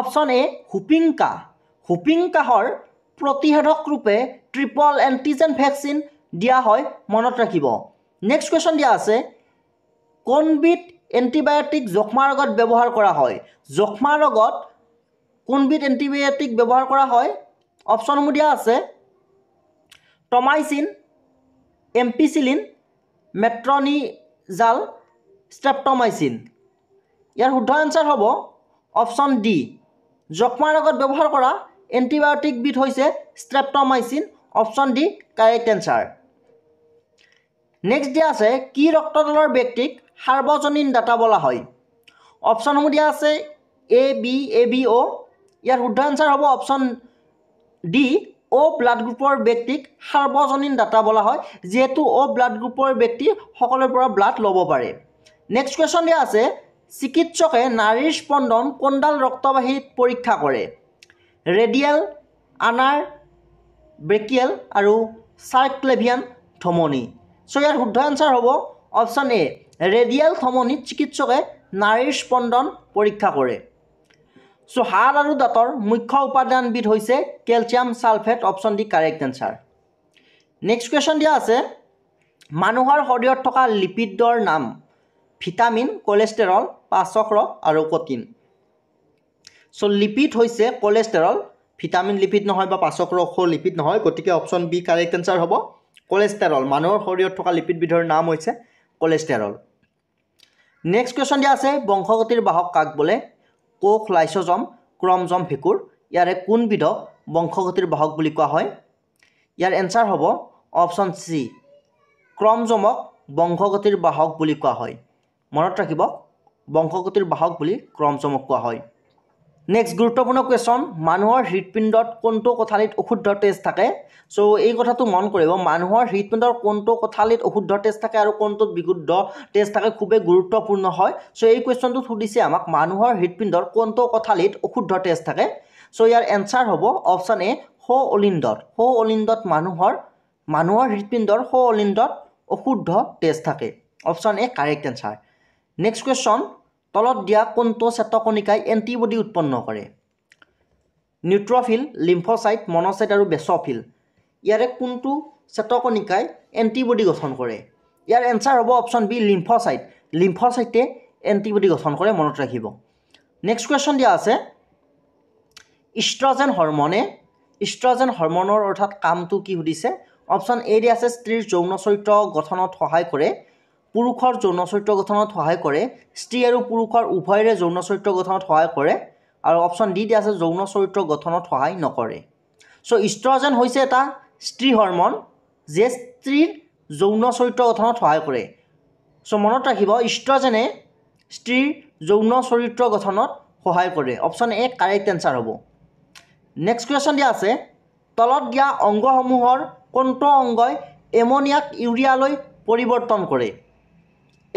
অপশ্যন এ হুপিংকা হুপিংকাহৰ প্ৰতিষেধক ৰূপে ট্ৰিপল এণ্টিজেন ভেকচিন দিয়া হয় মনত ৰাখিব নেক্সট কুৱেশ্যন দিয়া আছে কোনবিধ এণ্টিবায়'টিক যক্ষ্মা ৰোগত ব্যৱহাৰ কৰা হয় যক্ষ্মা ৰোগত কোনবিধ এণ্টিবায়'টিক ব্যৱহাৰ কৰা হয় অপশ্যনসমূহ দিয়া আছে টমাইচিন এম্পিচিলিন মেট্ৰনিজাল ষ্টেপ্টমাইচিন ইয়াৰ শুদ্ধ এনচাৰ হ'ব অপশ্যন ডি যক্ষ্মাৰ আগত ব্যৱহাৰ কৰা এণ্টিবায়'টিকবিধ হৈছে streptomycin option D correct answer next দিয়া আছে কি ৰক্তদলৰ ব্যক্তিক সাৰ্বজনীন ডাটা বলা হয় অপশ্যনসমূহ দিয়া আছে এ বি এ বি অ' ইয়াৰ শুদ্ধ এনচাৰ হ'ব অপশ্যন ডি অ' ব্লাড গ্ৰুপৰ ব্যক্তিক সাৰ্বজনীন ডাটা বলা হয় যিহেতু অ' ব্লাড গ্ৰুপৰ ব্যক্তি সকলোৰে পৰা ব্লাড ল'ব পাৰে নেক্সট কুৱেশ্যন দিয়া আছে চিকিৎসকে নাৰীৰ স্পন্দন কোনডাল ৰক্তবাহীত পৰীক্ষা কৰে ৰেডিয়েল আনাৰ ব্ৰেকিয়েল আৰু চাৰ্কলেভিয়ান ধমনি চ' ইয়াৰ শুদ্ধ এনচাৰ হ'ব অপশ্যন এ ৰেডিয়েল ধমনিত চিকিৎসকে নাৰীৰ স্পন্দন পৰীক্ষা কৰে সো হাড় আর দাঁতর মুখ্য উপাদানবিধ হয়েছে calcium sulphate option D correct answer next question দিয়া আছে মানুষের শরীর থাকা লিপিডর নাম ভিটামিন কোলেস্টেরল পাচক রক আর কটিন সো লিপিড হয়েছে কোলেস্টেরল ভিটামিন লিপিড নহয় বা পাচক রক হল লিপিড নহয় গতি অপশন বি কারেক্ট এনসার হব কোলেস্টেরল মানুষের শরীর থাকা লিপিডবিধর নাম হয়েছে কোলেস্টেরল নেক্সট কুয়েশন দিয়া আছে বংশগতির বাহক কাক বলে কোষ লাইচজম ক্ৰমজম ভেঁকুৰ ইয়াৰে কোনবিধক বংশগতিৰ বাহক বুলি কোৱা হয় ইয়াৰ এনচাৰ হ'ব অপশ্যন চি ক্ৰমজমক বংশগতিৰ বাহক বুলি কোৱা হয় মনত ৰাখিব বংশগতিৰ বাহক বুলি ক্ৰমজমক কোৱা হয় নেক্সট গুৰুত্বপূৰ্ণ কুৱেশ্যন মানুহৰ হৃদপিণ্ডত কোনটো কঠালিত অশুদ্ধ তেজ থাকে চ' এই কথাটো মন কৰিব মানুহৰ হৃদপিণ্ডৰ কোনটো কঠালিত অশুদ্ধ তেজ থাকে আৰু কোনটোত বিশুদ্ধ তেজ থাকে খুবেই গুৰুত্বপূৰ্ণ হয় চ' এই কুৱেশ্যনটোত সুধিছে আমাক মানুহৰ হৃদপিণ্ডৰ কোনটো কঠালিত অশুদ্ধ তেজ থাকে চ' ইয়াৰ এনচাৰ হ'ব অপশ্যন এ সৌ অলিণ্ডত সৌ অলিণ্ডত মানুহৰ মানুহৰ হৃদপিণ্ডৰ সৌ অলিণ্ডত অশুদ্ধ তেজ থাকে option A correct answer next question তলত দিয়া কোনটো চেতকণিকাই এণ্টিবডি উৎপন্ন কৰে নিউট্ৰফিল লিম্ফচাইট মনচাইট আৰু বেচফিল ইয়াৰে কোনটো চেতকণিকাই এণ্টিবডি গঠন কৰে ইয়াৰ এনচাৰ হ'ব অপশ্যন বি লিম্ফচাইট লিম্ফচাইটে এণ্টিবডি গঠন কৰে মনত ৰাখিব নেক্সট কুৱেশ্যন দিয়া আছে ইষ্ট্ৰজেন হৰমনে ইষ্ট্ৰজেন হৰমনৰ অৰ্থাৎ কামটো কি সুধিছে অপশ্যন এ দিয়া আছে স্ত্ৰীৰ যৌন চৰিত্ৰ গঠনত সহায় কৰে পুৰুষৰ যৌন চৰিত্ৰ গঠনত সহায় কৰে স্ত্ৰী আৰু পুৰুষৰ উভয়ৰে যৌন চৰিত্ৰ গঠনত সহায় কৰে আৰু অপশ্যন ডি দিয়া আছে যৌন চৰিত্ৰ গঠনত সহায় নকৰে চ' ইষ্ট্ৰজেন হৈছে এটা স্ত্ৰী হৰ্মন যে স্ত্ৰীৰ যৌন চৰিত্ৰ গঠনত সহায় কৰে চ' মনত ৰাখিব ইষ্ট্ৰজেনে স্ত্ৰীৰ যৌন চৰিত্ৰ গঠনত সহায় কৰে অপশ্যন এ কাৰেক্ট এনচাৰ হ'ব নেক্সট কুৱেশ্যন দিয়া আছে তলত দিয়া অংগসমূহৰ কোনটো অংগই এমনিয়াক ইউৰিয়ালৈ পৰিৱৰ্তন কৰে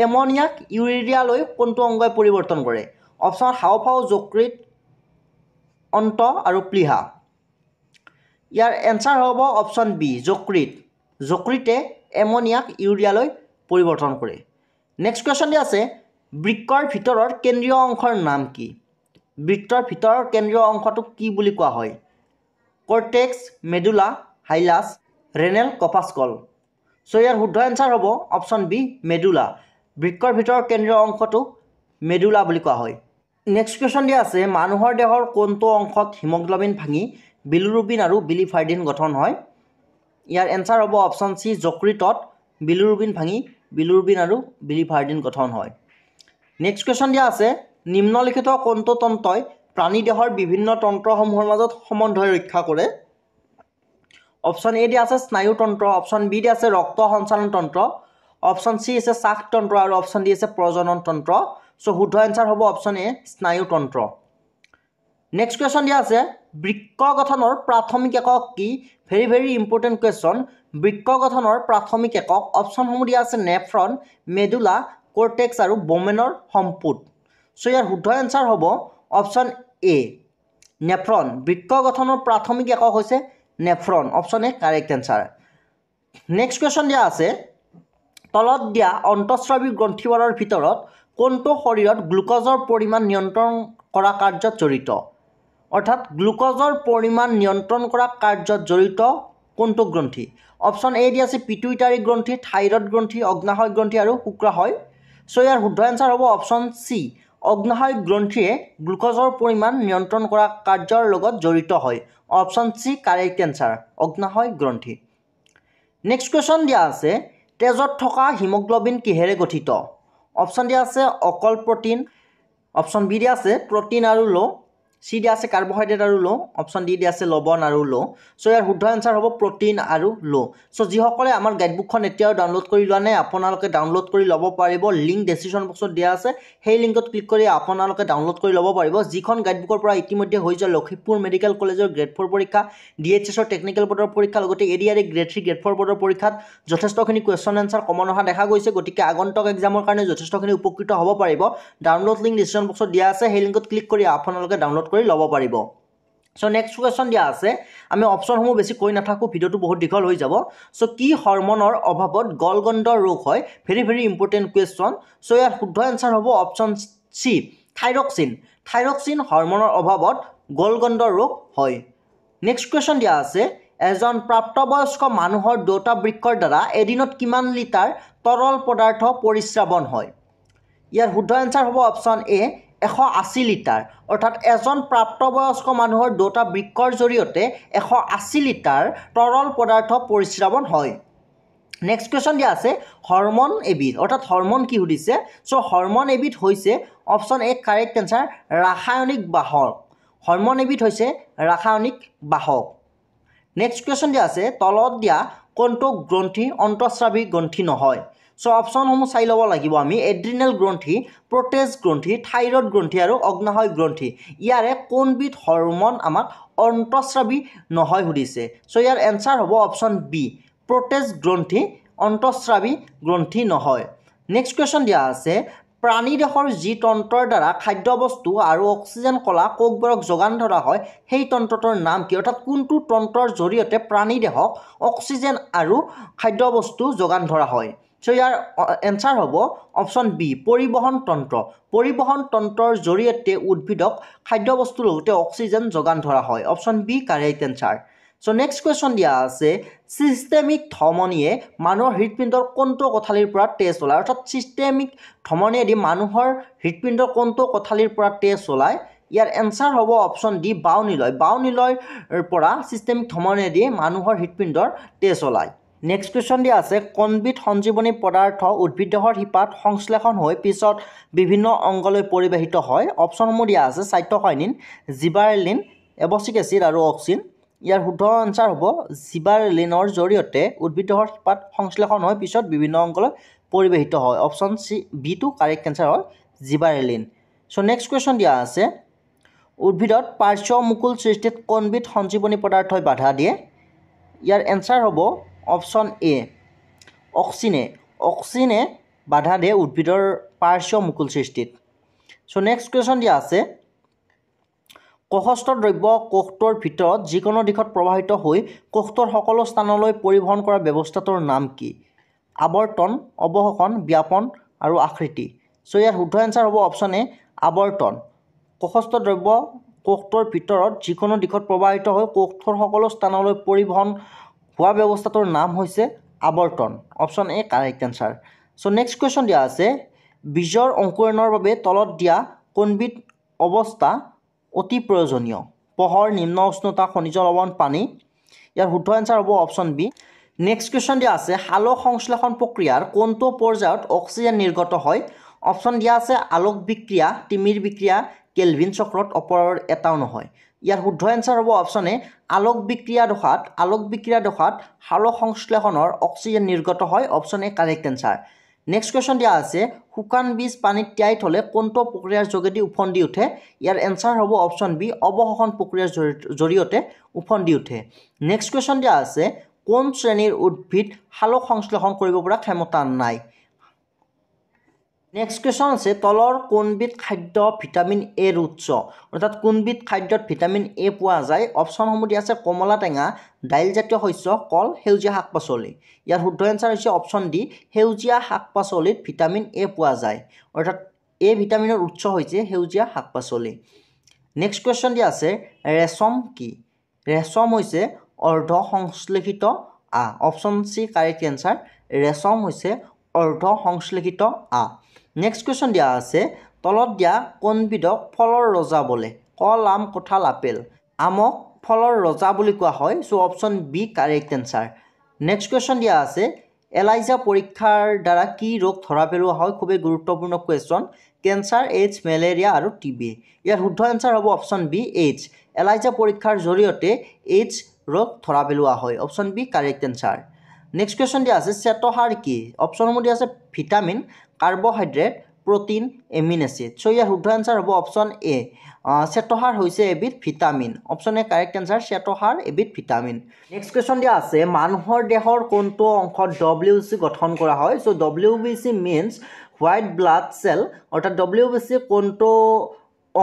এমনিয়াক ইউৰিয়ালৈ কোনটো অংগই পৰিৱৰ্তন কৰে অপশ্যন হাওফাও যকৃত অন্ত আৰু প্লিহা ইয়াৰ এনচাৰ হ'ব অপশ্যন বি যকৃত যকৃতে এমনিয়াক ইউৰিয়ালৈ পৰিৱৰ্তন কৰে নেক্সট কুৱেশ্যন দি আছে বৃক্ষৰ ভিতৰৰ কেন্দ্ৰীয় অংশৰ নাম কি বৃত্তৰ ভিতৰৰ কেন্দ্ৰীয় অংশটোক কি বুলি কোৱা হয় কৰ্টেক্স মেডুলা হাইলাছ ৰেনেল কপাচকল চ' ইয়াৰ শুদ্ধ এনচাৰ হ'ব অপশ্যন বি মেডুলা বৃক্ষৰ ভিতৰৰ কেন্দ্ৰীয় অংশটো মেডুলা বুলি কোৱা হয় নেক্সট কুৱেশ্যন দিয়া আছে মানুহৰ দেহৰ কোনটো অংশত হিমগ্ল'বিন ভাঙি বিলুৰুবিন আৰু বিলিফাৰ্ডিন গঠন হয় ইয়াৰ এনচাৰ হ'ব অপশ্যন চি যকৃতত বিলুৰুবিন ভাঙি বিলুৰুবিন আৰু বিলিফাৰ্ডিন গঠন হয় নেক্সট কুৱেশ্যন দিয়া আছে নিম্নলিখিত কোনটো তন্ত্ৰই প্ৰাণী দেহৰ বিভিন্ন তন্ত্ৰসমূহৰ মাজত সম্বন্ধৰে ৰক্ষা কৰে অপশ্যন এ দিয়া আছে স্নায়ুতন্ত্ৰ অপশ্যন বি দিয়া আছে ৰক্ত সঞ্চালন তন্ত্ৰ অপশ্যন চি আছে শ্বাসতন্ত্ৰ আৰু অপশ্যন ডি আছে প্ৰজননতন্ত্ৰ ছ' শুদ্ধ এনচাৰ হ'ব অপশ্যন এ স্নায়ুতন্ত্ৰ নেক্সট কুৱেশ্যন দিয়া আছে বৃক্ষ গঠনৰ প্ৰাথমিক একক কি ভেৰি ভেৰি ইম্পৰ্টেণ্ট কুৱেশ্যন বৃক্ষ গঠনৰ প্ৰাথমিক একক অপশ্যনসমূহ দিয়া আছে নেফ্ৰন মেডুলা কৰ্টেক্স আৰু বমেনৰ সম্পদ ছ' ইয়াৰ শুদ্ধ এনচাৰ হ'ব অপশ্যন এ নেফ্ৰন বৃক্ষ গঠনৰ প্ৰাথমিক একক হৈছে nephron option A correct answer next question দিয়া আছে তলত দিয়া অন্তঃস্ৰাৱী গ্ৰন্থিবোৰৰ ভিতৰত কোনটো শৰীৰত গ্লুক'জৰ পৰিমাণ নিয়ন্ত্ৰণ কৰা কাৰ্যত জড়িত অৰ্থাৎ গ্লুক'জৰ পৰিমাণ নিয়ন্ত্ৰণ কৰা কাৰ্যত জড়িত কোনটো গ্ৰন্থি অপশ্যন এ দি আছে পিটুইটাৰী গ্ৰন্থি থাইৰয়ড গ্ৰন্থি অগ্নাহয় গ্ৰন্থি আৰু শুক্ৰাশয় চ' ইয়াৰ শুদ্ধ এঞ্চাৰ হ'ব অপশ্যন চি অগ্নাহয় গ্ৰন্থিয়ে গ্লুক'জৰ পৰিমাণ নিয়ন্ত্ৰণ কৰা কাৰ্যৰ লগত জড়িত হয় অপশ্যন চি কাৰেক্ট এঞ্চাৰ অগ্নাশয় গ্ৰন্থি নেক্সট কুৱেশ্যন দিয়া আছে তেজত থকা হিমগ্ল'বিন কিহেৰে গঠিত অপশ্যন ডি আছে অকল প্ৰ'টিন অপশ্যন বি দিয়া আছে প্ৰ'টিন আৰু ল' চি দিয়া আছে কাৰ্বহাইড্ৰেট আৰু ল' অপশ্যন ডি দিয়া আছে লবণ আৰু ল' চ' ইয়াৰ শুদ্ধ এনচাৰ হ'ব প্ৰটিন আৰু ল' চ' যিসকলে আমাৰ গাইডবুকখন এতিয়াও ডাউনলোড কৰি লোৱা নাই আপোনালোকে ডাউনলোড কৰি ল'ব পাৰিব লিংক ডেচক্ৰিপশ্যন বক্সত দিয়া আছে সেই লিংকত ক্লিক কৰি আপোনালোকে ডাউনলোড কৰি ল'ব পাৰিব যিখন গাইডবুকৰ পৰা ইতিমধ্যে হৈ যোৱা লখিমপুৰ মেডিকেল কলেজৰ গ্ৰেড ফ'ৰ পৰীক্ষা ডি এইচ এছৰ টেকনিকেল বৰ্ডৰ পৰীক্ষা লগতে A D R E grade three grade four বৰ্ডৰ পৰীক্ষাত যথেষ্টখিনি কুৱেশ্যন এনচাৰ কমন অহা দেখা গৈছে গতিকে আগন্তক এক্সামৰ কাৰণে যথেষ্টখিনি উপকৃত হ'ব পাৰিব ডাউনলোড লিংক ডেচিশ্যন বক্সত দিয়া আছে সেই লিংকত ক্লিক কৰি আপোনালোকে ডাউনলোড কৰি ল'ব পাৰিব চ' নেক্সট কুৱেশ্যন দিয়া আছে আমি অপশ্যনসমূহ বেছি কৈ নাথাকোঁ ভিডিঅ'টো বহুত দীঘল হৈ যাব চ' কি হৰ্মনৰ অভাৱত গলগণ্ড ৰোগ হয় very very important question so' ইয়াৰ শুদ্ধ এনচাৰ হ'ব অপশ্যন চি থাইৰক্সিন থাইৰক্সিন হৰ্মনৰ অভাৱত গলগণ্ড ৰোগ হয় নেক্সট কুৱেশ্যন দিয়া আছে এজন প্ৰাপ্তবয়স্ক মানুহৰ দুটা বৃক্ষৰ দ্বাৰা এদিনত কিমান লিটাৰ তৰল পদাৰ্থ পৰিশ্ৰাৱণ হয় ইয়াৰ শুদ্ধ এনচাৰ হ'ব অপশ্যন এ এশ আশী লিটাৰ অৰ্থাৎ এজন প্ৰাপ্তবয়স্ক মানুহৰ দুটা বৃক্ষৰ জৰিয়তে এশ আশী লিটাৰ তৰল পদাৰ্থ পৰিশ্ৰাৱণ হয় নেক্সট কুৱেশ্যন দিয়া আছে হৰ্মন এবিধ অৰ্থাৎ হৰ্মন কি সুধিছে চ' হৰ্মন এবিধ হৈছে অপশ্যন এ কাৰেক্ট এনচাৰ ৰাসায়নিক বাহক হৰ্মন এবিধ হৈছে ৰাসায়নিক বাহক নেক্সট কুৱেশ্যন দিয়া আছে তলত দিয়া কোনটো গ্ৰন্থি অন্তঃস্ৰাৱী গ্ৰন্থি নহয় চ' অপশ্যনসমূহ চাই ল'ব লাগিব আমি এড্ৰিনেল গ্ৰন্থি প্ৰটেজ গ্ৰন্থি থাইৰয়ড গ্ৰন্থি আৰু অগ্নাশয় গ্ৰন্থি ইয়াৰে কোনবিধ হৰ্মন আমাক অন্তঃস্ৰাৱী নহয় সুধিছে চ' ইয়াৰ এনচাৰ হ'ব অপশ্যন বি প্ৰটেজ গ্ৰন্থি অন্তঃস্ৰাৱী গ্ৰন্থি নহয় নেক্সট কুৱেশ্যন দিয়া আছে প্ৰাণীদেহৰ যি তন্ত্ৰৰ দ্বাৰা খাদ্যবস্তু আৰু অক্সিজেন কলা কোকবোৰক যোগান ধৰা হয় সেই তন্ত্ৰটোৰ নাম কি অৰ্থাৎ কোনটো তন্ত্ৰৰ জৰিয়তে প্ৰাণীদেহক অক্সিজেন আৰু খাদ্যবস্তু যোগান ধৰা হয় সো ইয়াৰ এনচাৰ হ'ব অপশ্যন বি পৰিবহণ তন্ত্ৰ পৰিবহণ তন্ত্ৰৰ জৰিয়তে উদ্ভিদক খাদ্যবস্তুৰ লগতে অক্সিজেন যোগান ধৰা হয় option B correct answer so next question দিয়া আছে ছিষ্টেমিক ধমনীয়ে মানুহৰ হৃদপিণ্ডৰ কণ্ট্ৰ কোঠালীৰ পৰা তেজ চলায় অৰ্থাৎ ছিষ্টেমিক ধমনীয়ে দি মানুহৰ হৃদপিণ্ডৰ কণ্ট্ৰ কোঠালীৰ পৰা তেজ চলায় ইয়াৰ এনচাৰ হ'ব অপশ্যন ডি বাউনীলয় বাউনীলয়ৰ পৰা ছিষ্টেমিক ধমনীয়ে দি মানুহৰ হৃদপিণ্ডৰ তেজ চলায় নেক্সট কুৱেশ্যন দিয়া আছে কণবিধ সঞ্জীৱনী পদাৰ্থ উদ্ভিদদেহৰ শিপাত সংশ্লেষণ হৈ পিছত বিভিন্ন অংগলৈ পৰিবাহিত হয় অপশ্যনসমূহ দিয়া আছে চাইট্ৰকাইনিন জিবাৰেলিন এবচিক এচিড আৰু অক্সিন ইয়াৰ শুদ্ধ আনচাৰ হ'ব জিবাৰেলিনৰ জৰিয়তে উদ্ভিদদেহৰ শিপাত সংশ্লেষণ হৈ পিছত বিভিন্ন অংগলৈ পৰিবাহিত হয় অপশ্যন চি বিটো কাৰেক্ট এনচাৰ হ'ল জিবাৰেলিন চ' নেক্সট কুৱেশ্যন দিয়া আছে উদ্ভিদত পাৰ্শ্ব মুকুল সৃষ্টিত কণবিধ সঞ্জীৱনী পদাৰ্থই বাধা দিয়ে ইয়াৰ এনচাৰ হ'ব অপশ্যন এ অক্সিনে অক্সিনে বাধা দিয়ে উদ্ভিদৰ পাৰ্শ্ব মুকুল সৃষ্টিত চ' নেক্সট কুৱেশ্যন দিয়া আছে কোষস্থ দ্ৰব্য কোষটোৰ ভিতৰত যিকোনো দিশত প্ৰবাহিত হৈ কোষটোৰ সকলো স্থানলৈ পৰিবহণ কৰা ব্যৱস্থাটোৰ নাম কি আৱৰ্তন অৱশোষণ ব্যাপন আৰু আকৃতি চ' ইয়াৰ শুদ্ধ এনচাৰ হ'ব অপশ্যন এ আৱৰ্তন কোষস্থ দ্ৰব্য কোষটোৰ ভিতৰত যিকোনো দিশত প্ৰবাহিত হৈ কোষৰ সকলো স্থানলৈ পৰিবহণ হোৱা ব্যৱস্থাটোৰ নাম হৈছে আৱৰ্তন option A correct answer so' next question দিয়া আছে বীজৰ অংকুৰণৰ বাবে তলত দিয়া কোনবিধ অৱস্থা অতি প্ৰয়োজনীয় পোহৰ নিম্ন উষ্ণতা খনিজ লৱণ পানী ইয়াৰ শুদ্ধ এনচাৰ হ'ব অপশ্যন বি নেক্সট কুৱেশ্যন দিয়া আছে সালোক সংশ্লেষণ প্ৰক্ৰিয়াৰ কোনটো পৰ্যায়ত অক্সিজেন নিৰ্গত হয় অপশ্যন দিয়া আছে আলোক বিক্ৰিয়া তিমিৰ বিক্ৰিয়া কেলভিন চক্ৰত অপৰৰ এটাও নহয় ইয়াৰ শুদ্ধ এনচাৰ হ'ব অপশ্যন এ আলোক বিক্ৰিয়া দশাত আলোক বিক্ৰিয়া দশাত সংশ্লেষণৰ অক্সিজেন নিৰ্গত হয় option A correct answer next question দিয়া আছে শুকান বীজ পানীত তিয়াই থ'লে কোনটো প্ৰক্ৰিয়াৰ যোগেদি ওফন্দি উঠে ইয়াৰ এনচাৰ হ'ব অপশ্যন বি অৱশোষণ প্ৰক্ৰিয়াৰ জৰিয়তে ওফন্দি উঠে নেক্সট কুৱেশ্যন দিয়া আছে কোন শ্ৰেণীৰ উদ্ভিদ সালোক সংশ্লেষণ কৰিব পৰা ক্ষমতা নাই নেক্সট কুৱেশ্যন আছে তলৰ কোনবিধ খাদ্য ভিটামিন এৰ উৎস অৰ্থাৎ কোনবিধ খাদ্যত ভিটামিন এ পোৱা যায় অপশ্যনসমূহ দিয়া আছে কমলা টেঙা দাইলজাতীয় শস্য কল সেউজীয়া শাক পাচলি ইয়াৰ শুদ্ধ এনচাৰ হৈছে অপশ্যন ডি সেউজীয়া শাক পাচলিত ভিটামিন এ পোৱা যায় অৰ্থাৎ এ ভিটামিনৰ উৎস হৈছে সেউজীয়া শাক পাচলি নেক্সট কুৱেশ্যন দিয়া আছে ৰেচম কি ৰেচম হৈছে অৰ্ধ সংশ্লেষিত আ অপশ্যন চি কাৰেক্ট এনচাৰ ৰেচম হৈছে অৰ্ধ সংশ্লেষিত আ নেক্সট কুৱেশ্যন দিয়া আছে তলত দিয়া কণবিধক ফলৰ ৰজা বোলে কল আম কঁঠাল আপেল আমক ফলৰ ৰজা বুলি কোৱা হয় so' option B correct answer next question দিয়া আছে এলাইজা পৰীক্ষাৰ দ্বাৰা কি ৰোগ ধৰা পেলোৱা হয় খুবেই গুৰুত্বপূৰ্ণ কুৱেশ্যন কেঞ্চাৰ এইডছ মেলেৰিয়া আৰু টি বি ইয়াৰ শুদ্ধ এনচাৰ হ'ব অপশ্যন বি এইডছ এলাইজা পৰীক্ষাৰ জৰিয়তে এইডছ ৰোগ ধৰা পেলোৱা হয় option B correct answer next question দিয়া আছে চেতসাৰ কি অপশ্যন অপশ্যনসমূহ দিয়া আছে vitamin carbohydrate protein amino acid so' ইয়াৰ শুদ্ধ এনচাৰ হ'ব অপশ্যন এ চেতসাৰ হৈছে এবিধ vitamin option A correct answer চেতসাৰ এবিধ ভিটামিন নেক্সট কুৱেশ্যন দিয়া আছে মানুহৰ দেহৰ কোনটো অংশত ডব্লিউ চি গঠন কৰা হয় so' W B C means white blood cell অৰ্থাৎ ডব্লিউ বি চি কোনটো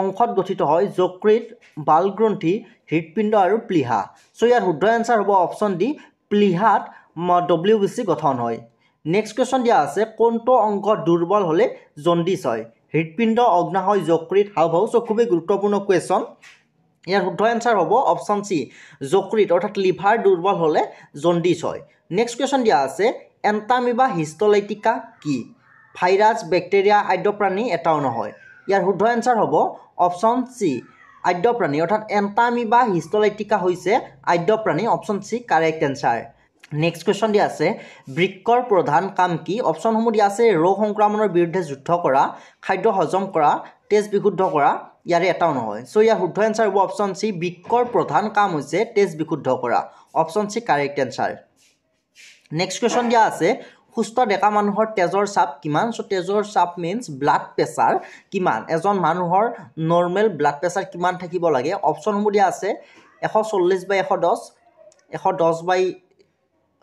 অংশত গঠিত হয় যকৃত বালগ্ৰন্থি হৃদপিণ্ড আৰু প্লিহা চ' ইয়াৰ শুদ্ধ এনচাৰ হ'ব অপশ্যন ডি প্লিহাত ডব্লিউ বি চি গঠন হয় নেক্সট কুৱেশ্যন দিয়া আছে কোনটো অংগ দুৰ্বল হ'লে জণ্ডিছ হয় হৃদপিণ্ড অগ্নাশয় যকৃত হাওভাও চ' খুবেই গুৰুত্বপূৰ্ণ কুৱেশ্যন ইয়াৰ শুদ্ধ এনচাৰ হ'ব অপশ্যন চি যকৃত অৰ্থাৎ লিভাৰ দুৰ্বল হ'লে জণ্ডিছ হয় নেক্সট কুৱেশ্যন দিয়া আছে এণ্টামিবা হিষ্টলাইটিকা কি ভাইৰাছ বেক্টেৰিয়া আদ্যপ্ৰাণী এটাও নহয় ইয়াৰ শুদ্ধ এনচাৰ হ'ব অপশ্যন চি আদ্যপ্ৰাণী অৰ্থাৎ এণ্টামিবা হিষ্টলাইটিকা হৈছে আদ্যপ্ৰাণী option C correct answer next question দিয়া আছে বৃক্ষৰ প্ৰধান কাম কি অপশ্যনসমূহ দিয়া আছে ৰোগ সংক্ৰমণৰ বিৰুদ্ধে যুদ্ধ কৰা খাদ্য হজম কৰা তেজ বিশুদ্ধ কৰা ইয়াৰে এটাও নহয় চ' ইয়াৰ শুদ্ধ এনচাৰ হ'ব অপশ্যন চি বৃক্ষৰ প্ৰধান কাম হৈছে তেজ বিশুদ্ধ কৰা option C correct answer next question দিয়া আছে সুস্থ ডেকা মানুহৰ তেজৰ চাপ কিমান চ' তেজৰ চাপ মিনছ ব্লাড প্ৰেছাৰ কিমান এজন মানুহৰ নৰ্মেল ব্লাড প্ৰেছাৰ কিমান থাকিব লাগে অপশ্যনসমূহ দিয়া আছে এশ চল্লিছ বাই এশ দহ এশ দহ বাই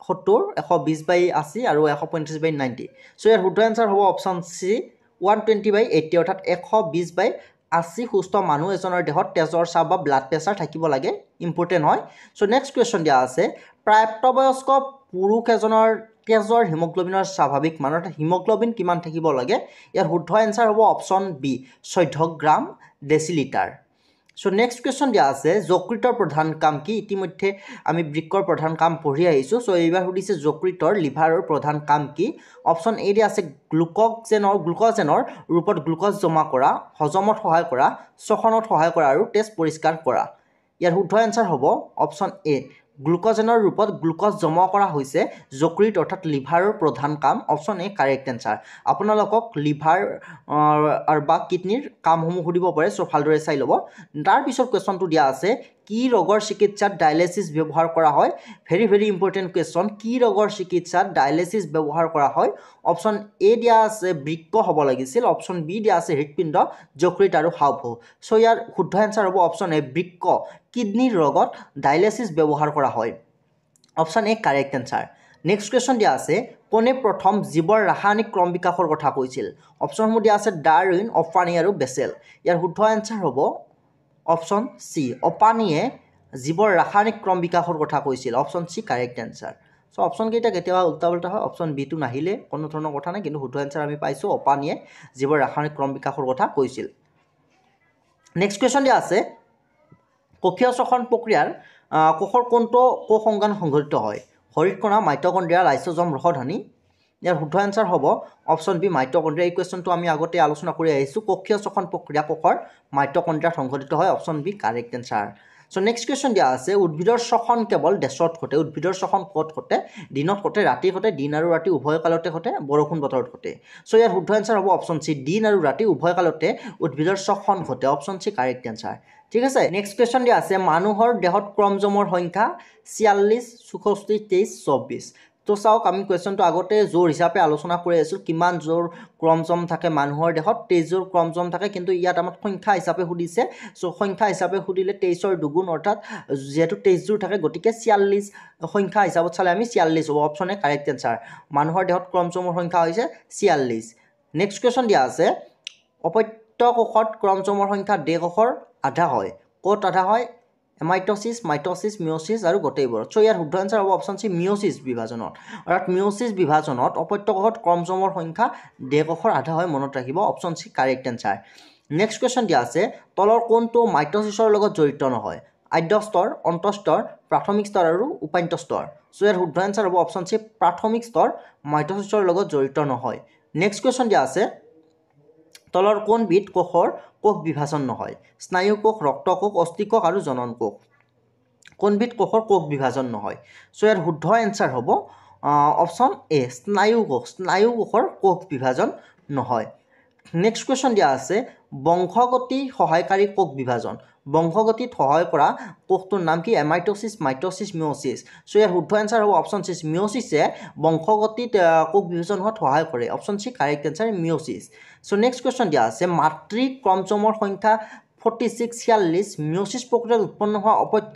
সত্তৰ এশ বিছ বাই আশী আৰু এশ পঁয়ত্ৰিছ বাই নাইণ্টি চ' ইয়াৰ শুদ্ধ এনচাৰ হ'ব option C one twenty by eighty অৰ্থাৎ এশ বিছ বাই আশী সুস্থ মানুহ এজনৰ দেহত তেজৰ চাপ বা ব্লাড প্ৰেছাৰ থাকিব লাগে ইম্পৰ্টেণ্ট হয় চ' নেক্সট কুৱেশ্যন দিয়া আছে প্ৰাপ্তবয়স্ক পুৰুষ এজনৰ তেজৰ হিমগ্ল'বিনৰ স্বাভাৱিক মান অৰ্থাৎ হিমগ্ল'বিন কিমান থাকিব লাগে ইয়াৰ শুদ্ধ এনচাৰ হ'ব অপশ্যন বি চৈধ্য gram decilitre so' next question দিয়া আছে যকৃতৰ প্ৰধান কাম কি ইতিমধ্যে আমি বৃক্কৰ প্ৰধান কাম পঢ়ি আহিছোঁ চ' এইবাৰ সুধিছে যকৃতৰ লিভাৰৰ প্ৰধান কাম কি অপশ্যন এ দিয়া আছে গ্লুক'জেনৰ গ্লুক'জেনৰ ৰূপত গ্লুক'জ জমা কৰা হজমত সহায় কৰা শ্বসনত সহায় কৰা আৰু তেজ পৰিষ্কাৰ কৰা ইয়াৰ শুদ্ধ এনচাৰ হ'ব অপশ্যন এ গ্লুক'জেনৰ ৰূপত গ্লুক'জ জমা কৰা হৈছে যকৃত অৰ্থাৎ লিভাৰৰ প্ৰধান কাম অপশ্যন এ কাৰেক্ট এনচাৰ আপোনালোকক লিভাৰ বা কিডনিৰ কামসমূহ সুধিব পাৰে চ' ভালদৰে চাই ল'ব তাৰপিছত কুৱেশ্যনটো দিয়া আছে কি ৰোগৰ চিকিৎসাত ডায়েলাইচিছ ব্যৱহাৰ কৰা হয় ভেৰি ভেৰি ইম্পৰ্টেণ্ট কুৱেশ্যন কি ৰোগৰ চিকিৎসাত ডায়েলাইচিছ ব্যৱহাৰ কৰা হয় অপশ্যন এ দিয়া আছে বৃক্ক হ'ব লাগিছিল অপশ্যন বি দিয়া আছে হৃদপিণ্ড যকৃত আৰু হাওভু চ' ইয়াৰ শুদ্ধ এনচাৰ হ'ব অপশ্যন এ বৃক্ক কিডনীৰ ৰোগত ডায়েলাইচিছ ব্যৱহাৰ কৰা হয় option A correct answer next question দিয়া আছে কোনে প্ৰথম জীৱৰ ৰাসায়নিক ক্ৰম বিকাশৰ কথা কৈছিল অপশ্যনসমূহ দিয়া আছে ডাৰ উইন অফানি আৰু বেচেল ইয়াৰ শুদ্ধ এনচাৰ হ'ব অপশ্যন চি অপানীয়ে জীৱৰ ৰাসায়নিক ক্ৰম বিকাশৰ কথা কৈছিল option C correct answer so' option কেইটা কেতিয়াবা উল্টা পাল্টা হয় অপশ্যন বিটো নাহিলে কোনো ধৰণৰ কথা নাই কিন্তু শুদ্ধ এনচাৰ আমি পাইছোঁ অপানীয়ে জীৱৰ ৰাসায়নিক ক্ৰম বিকাশৰ কথা কৈছিল নেক্সট কুৱেশ্যন দিয়া আছে কক্ষীয় শ্বসন প্ৰক্ৰিয়াৰ কোষৰ কোনটো কোষ সংজ্ঞান সংঘটিত হয় শৰীৰ কণা মাইট্ৰকণ্ড্ৰিয়া লাইচজম ৰসধানী ইয়াৰ শুদ্ধ এনচাৰ হ'ব অপশ্যন বি মাইট্ৰকণ্ড্ৰিয়া এই কুৱেশ্যনটো আমি আগতে আলোচনা কৰি আহিছোঁ কক্ষীয় শ্বসন প্ৰক্ৰিয়া কোষৰ মাইট্ৰকণ্ড্ৰিয়া সংঘটিত হয় option B correct answer so' next question দিয়া আছে উদ্ভিদৰ শ্বসন কেৱল দেশত ঘটে উদ্ভিদৰ শ্বসন ক'ত ঘটে দিনত ঘটে ৰাতি ঘটে দিন আৰু ৰাতি উভয় কালতে ঘটে বৰষুণ বতৰত ঘটে চ' ইয়াৰ শুদ্ধ এনচাৰ হ'ব অপশ্যন চি দিন আৰু ৰাতি উভয় কালতে উদ্ভিদৰ শ্বসন ঘটে অপশ্যন চি কাৰেক্ট এনচাৰ ঠিক আছে নেক্সট কুৱেশ্যন দিয়া আছে মানুহৰ দেহত ক্ৰমজমৰ সংখ্যা ছিয়াল্লিছ চৌষষ্ঠি তেইছ চৌব্বিছ তো চাওক আমি কুৱেশ্যনটো আগতে জোৰ হিচাপে আলোচনা কৰি আছোঁ কিমান জোৰ ক্ৰমজম থাকে মানুহৰ দেহত তেইছ জোৰ ক্ৰমজম থাকে কিন্তু ইয়াত আমাক সংখ্যা হিচাপে সুধিছে চ' সংখ্যা হিচাপে সুধিলে তেইছৰ দুগুণ অৰ্থাৎ যিহেতু তেইছ জোৰ থাকে গতিকে ছিয়াল্লিছ সংখ্যা হিচাপত চালে আমি ছিয়াল্লিছ হ'ব অপশ্যনে কাৰেক্ট এনচাৰ মানুহৰ দেহত ক্ৰমজমৰ সংখ্যা হৈছে ছিয়াল্লিছ নেক্সট কুৱেশ্যন দিয়া আছে অপত্য কোষত ক্ৰমজমৰ সংখ্যা দেহ কোষৰ আধা হয় ক'ত আধা হয় এমাইট'চিছ মাইট'চিছ মিঅ'চিছ আৰু গোটেইবোৰত চ' ইয়াৰ শুদ্ধ এঞ্চাৰ হ'ব অপশ্যন চি মিঅ'চিছ বিভাজনত অৰ্থাৎ মিঅ'চিছ বিভাজনত অপত্যকোষত ক্ৰমজমৰ সংখ্যা দেহকোষৰ আধা হয় মনত ৰাখিব option C correct answer next question দিয়া আছে তলৰ কোনটো মাইট'চিছৰ লগত জড়িত নহয় আদ্যস্তৰ অন্তঃস্তৰ প্ৰাথমিক স্তৰ আৰু উপান্ত স্তৰ চ' ইয়াৰ শুদ্ধ এঞ্চাৰ হ'ব অপশ্যন চি প্ৰাথমিক স্তৰ মাইট'চিছৰ লগত জড়িত নহয় নেক্সট কুৱেশ্যন দিয়া আছে তলৰ কোনবিধ কোষৰ কোষ বিভাজন নহয় স্নায়ু কোষ ৰক্তকোষ অস্থিকোষ আৰু জনন কোষ কোনবিধ কোষৰ কোষ বিভাজন নহয় চ' ইয়াৰ শুদ্ধ এনচাৰ হ'ব অপশ্যন এ স্নায়ু কোষ স্নায়ু কোষৰ কোষ বিভাজন নহয় নেক্সট কুৱেশ্যন দিয়া আছে বংশগতি সহায়কাৰী কোষ বিভাজন বংশগতিত সহায় কৰা কোষটোৰ নাম কি এমাইট'চিছ মাইট'চিছ মিঅ'চিছ চ' ইয়াৰ শুদ্ধ এনচাৰ হ'ব অপশ্যন চিছ মিঅ'চিছে বংশগতিত কোষ বিভাজন হোৱাত সহায় কৰে option C correct answer meiosis so' next question দিয়া আছে মাতৃ ক্ৰমচমৰ সংখ্যা ফৰ্টি ছিক্স ছিয়াল্লিছ মিঅ'চিছ প্ৰক্ৰিয়াত উৎপন্ন হোৱা অপত্য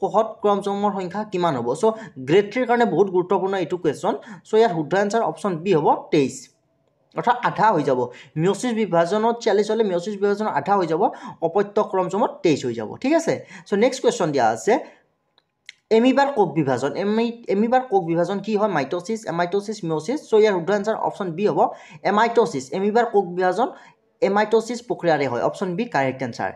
কোষত ক্ৰমচমৰ সংখ্যা কিমান হ'ব চ' গ্ৰেট থ্ৰীৰ কাৰণে বহুত গুৰুত্বপূৰ্ণ এইটো কুৱেশ্যন চ' ইয়াৰ শুদ্ধ এনচাৰ অপশ্যন বি হ'ব তেইছ অৰ্থাৎ আধা হৈ যাব মিয়চিছ বিভাজনত চিয়াল্লিছ হ'লে মিয়চিছ বিভাজনত আধা হৈ যাব অপত্য ক্ৰমজমত তেইছ হৈ যাব ঠিক আছে চ' নেক্সট কুৱেশ্যন দিয়া আছে এমিবাৰ কোক বিভাজন এমি এমিবাৰ কোক বিভাজন কি হয় মাইট'চিছ এমাইট'চিছ মিউচিছ চ' ইয়াৰ শুদ্ধ এঞ্চাৰ অপশ্যন বি হ'ব এমাইট'চিছ এমিবাৰ কোক বিভাজন এমাইট'চিছ প্ৰক্ৰিয়াৰে হয় option B correct answer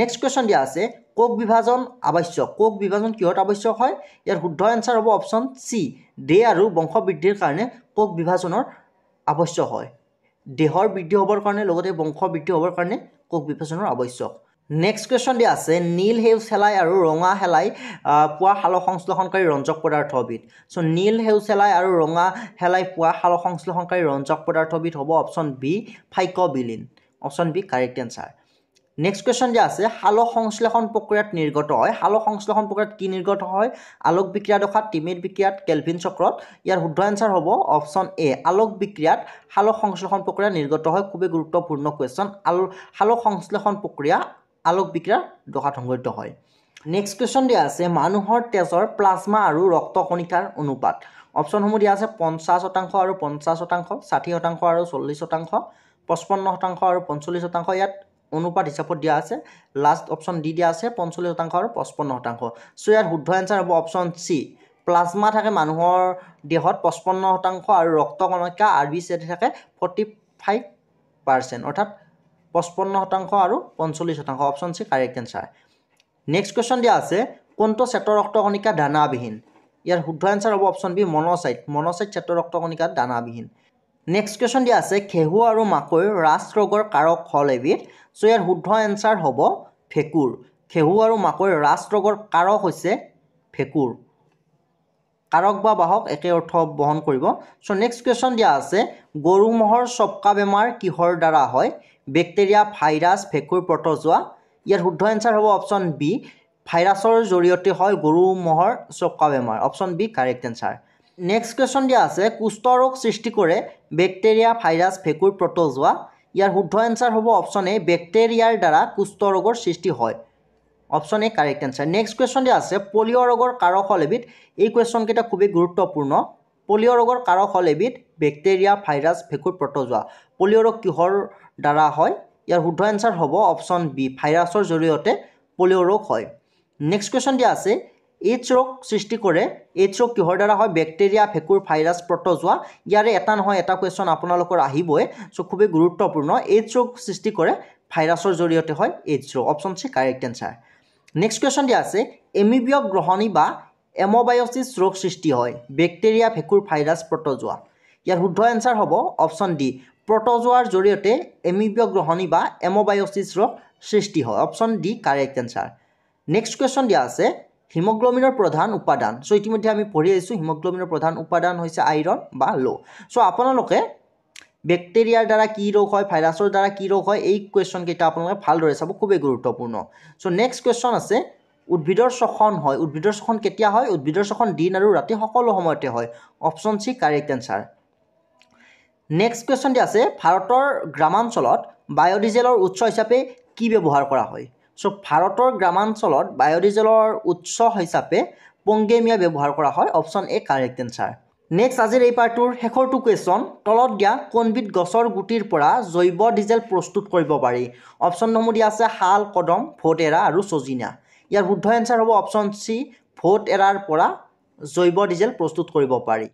next question দিয়া আছে কোক বিভাজন আৱশ্যক কোক বিভাজন কিহত আৱশ্যক হয় ইয়াৰ শুদ্ধ এঞ্চাৰ হ'ব অপশ্যন চি দেহ আৰু বংশবৃদ্ধিৰ কাৰণে কোক বিভাজনৰ আৱশ্যক হয় দেহৰ বৃদ্ধি হ'বৰ কাৰণে লগতে বংশ বৃদ্ধি হ'বৰ কাৰণে কোষ বিভাজনৰ আৱশ্যক নেক্সট কুৱেশ্যন দিয়া আছে নীল সেউজ শেলাই আৰু ৰঙা শেলাই পোৱা শাল সংশ্লেষণকাৰী ৰঞ্জক পদাৰ্থবিধ চ' নীল সেউজ শেলাই আৰু ৰঙা শেলাই পোৱা শাল সংশ্লেষণকাৰী ৰঞ্জক পদাৰ্থবিধ হ'ব option B phycobilin option B correct answer next question যে আছে সালোক সংশ্লেষণ প্ৰক্ৰিয়াত নিৰ্গত হয় সালোক সংশ্লেষণ প্ৰক্ৰিয়াত কি নিৰ্গত হয় আলোক বিক্ৰিয়াত দশাত টিমিট বিক্ৰিয়াত কেলভিন চক্ৰত ইয়াৰ শুদ্ধ এনচাৰ হ'ব অপশ্যন এ আলোক বিক্ৰিয়াত সালোক সংশ্লেষণ প্ৰক্ৰিয়া নিৰ্গত হয় খুবেই গুৰুত্বপূৰ্ণ কুৱেশ্যন আল সালোক সংশ্লেষণ প্ৰক্ৰিয়া আলোক বিক্ৰিয়াৰ দশাত সংঘটিত হয় নেক্সট কুৱেশ্যন দিয়া আছে মানুহৰ তেজৰ প্লাজমা আৰু ৰক্ত ৰক্তকণিকাৰ অনুপাত অপশ্যনসমূহ দিয়া আছে পঞ্চাছ শতাংশ আৰু পঞ্চাছ শতাংশ ষাঠি শতাংশ আৰু চল্লিছ শতাংশ পঁচপন্ন শতাংশ আৰু পঞ্চল্লিছ শতাংশ ইয়াত অনুপাত হিচাপত দিয়া আছে লাষ্ট অপশ্যন ডি দিয়া আছে পঞ্চল্লিছ শতাংশ আৰু পঁচপন্ন শতাংশ চ' ইয়াত শুদ্ধ এনচাৰ হ'ব অপশ্যন চি প্লাজমা থাকে মানুহৰ দেহত পঁচপন্ন শতাংশ আৰু ৰক্তকণিকা আৰ বি চি থাকে ফৰ্টি ফাইভ পাৰ্চেণ্ট অৰ্থাৎ পঁচপন্ন শতাংশ আৰু পঞ্চল্লিছ শতাংশ option C correct answer next question দিয়া আছে কোনটো চেতৰ ৰক্তকণিকা দানাবিহীন ইয়াৰ শুদ্ধ এনচাৰ হ'ব অপশ্যন বি মনচাইট মনচাইট চেতৰ ৰক্তকণিকাত দানাবিহীন নেক্সট কুৱেশ্যন দিয়া আছে খেহু আৰু মাকৈৰ ৰাজৰোগৰ কাৰক হ'ল এবিধ চ' ইয়াৰ শুদ্ধ এনচাৰ হ'ব ভেঁকুৰ খেহু আৰু মাকৈৰ ৰাজৰোগৰ কাৰক হৈছে ভেঁকুৰ কাৰক বা বাহক একে অৰ্থ বহন কৰিব চ' নেক্সট কুৱেশ্যন দিয়া আছে গৰু ম'হৰ চপকা বেমাৰ কিহৰ দ্বাৰা হয় বেক্টেৰিয়া ভাইৰাছ ভেঁকুৰ প্ৰটজোৱা ইয়াৰ শুদ্ধ এনচাৰ হ'ব অপশ্যন বি ভাইৰাছৰ জৰিয়তে হয় গৰু ম'হৰ চপকা বেমাৰ option B correct answer next question দিয়া আছে কুষ্ঠ রোগ সৃষ্টি করে বেক্টেরিয়া ভাইরাস ভেকুর প্রটোজোয়া ইয়ার শুদ্ধ এনসার হব অপশন এ বেক্টেরিয়ার দ্বারা কুষ্ঠ রোগের সৃষ্টি হয় option A correct answer next question দিয়া আছে পলিও ৰোগেৰ কাৰক হল এবিধ এই কুৱেশ্যনকেইটা খুবই গুরুত্বপূর্ণ পলিও রোগের কারক হল এবিধ বেক্টেরিয়া ভাইরাস ভেকুর প্রটোজোয়া পলিও রোগ কিহর দ্বারা হয় ইয়ার শুদ্ধ এনসার হব অপশন বি ভাইরাসের জড়িয়ে পলিও রোগ হয় নেক্সট কুৱেশ্যন দিয়া আছে এইডছ ৰোগ সৃষ্টি কৰে এইডছ ৰোগ কিহৰ দ্বাৰা হয় বেক্টেৰিয়া ভেঁকুৰ ভাইৰাছ প্ৰটজোৱা ইয়াৰে এটা নহয় এটা কুৱেশ্যন আপোনালোকৰ আহিবই চ' খুবেই গুৰুত্বপূৰ্ণ এইডছ ৰোগ সৃষ্টি কৰে ভাইৰাছৰ জৰিয়তে হয় এইডছ ৰোগ option C correct answer next question দিয়া আছে এমিবিয়ক গ্ৰহণী বা এমবায়চিছ ৰোগ সৃষ্টি হয় বেক্টেৰিয়া ভেঁকুৰ ভাইৰাছ প্ৰটজোৱা ইয়াৰ শুদ্ধ এনচাৰ হ'ব অপশ্যন ডি প্ৰটজোৱাৰ জৰিয়তে এমিবিয় গ্ৰহণী বা এমবায়চিছ ৰোগ সৃষ্টি হয় option D correct answer next question দিয়া আছে হিমোগ্ল'বিনৰ প্ৰধান উপাদান চ' ইতিমধ্যে আমি পঢ়ি আহিছোঁ হিমোগ্ল'বিনৰ প্ৰধান উপাদান হৈছে আইৰণ বা ল' চ' আপোনালোকে বেক্টেৰিয়াৰ দ্বাৰা কি ৰোগ হয় ভাইৰাছৰ দ্বাৰা কি ৰোগ হয় এই কুৱেশ্যনকেইটা আপোনালোকে ভালদৰে চাব খুবেই গুৰুত্বপূৰ্ণ চ' নেক্সট কুৱেশ্যন আছে উদ্ভিদৰ শোষণ হয় উদ্ভিদৰ শোষণ কেতিয়া হয় উদ্ভিদৰ শোষণ দিন আৰু ৰাতি সকলো সময়তে হয় option C correct answer next কুৱেশ্যনটি আছে ভাৰতৰ গ্ৰামাঞ্চলত বায়'ডিজেলৰ উৎস হিচাপে কি ব্যৱহাৰ কৰা হয় চ' ভাৰতৰ গ্ৰামাঞ্চলত বায়'ডিজেলৰ উৎস হিচাপে পংগেমিয়া ব্যৱহাৰ কৰা হয় option A correct answer next আজিৰ এই পাৰ্টটোৰ শেষৰটো কুৱেশ্যন তলত দিয়া কোনবিধ গছৰ গুটিৰ পৰা জৈৱ ডিজেল প্ৰস্তুত কৰিব পাৰি অপশ্যন নম্বৰ দিয়া আছে শাল কদম ভোট এৰা আৰু চজিনা ইয়াৰ শুদ্ধ এনচাৰ হ'ব অপশ্যন চি ভোট এৰাৰ পৰা জৈৱ ডিজেল প্ৰস্তুত কৰিব পাৰি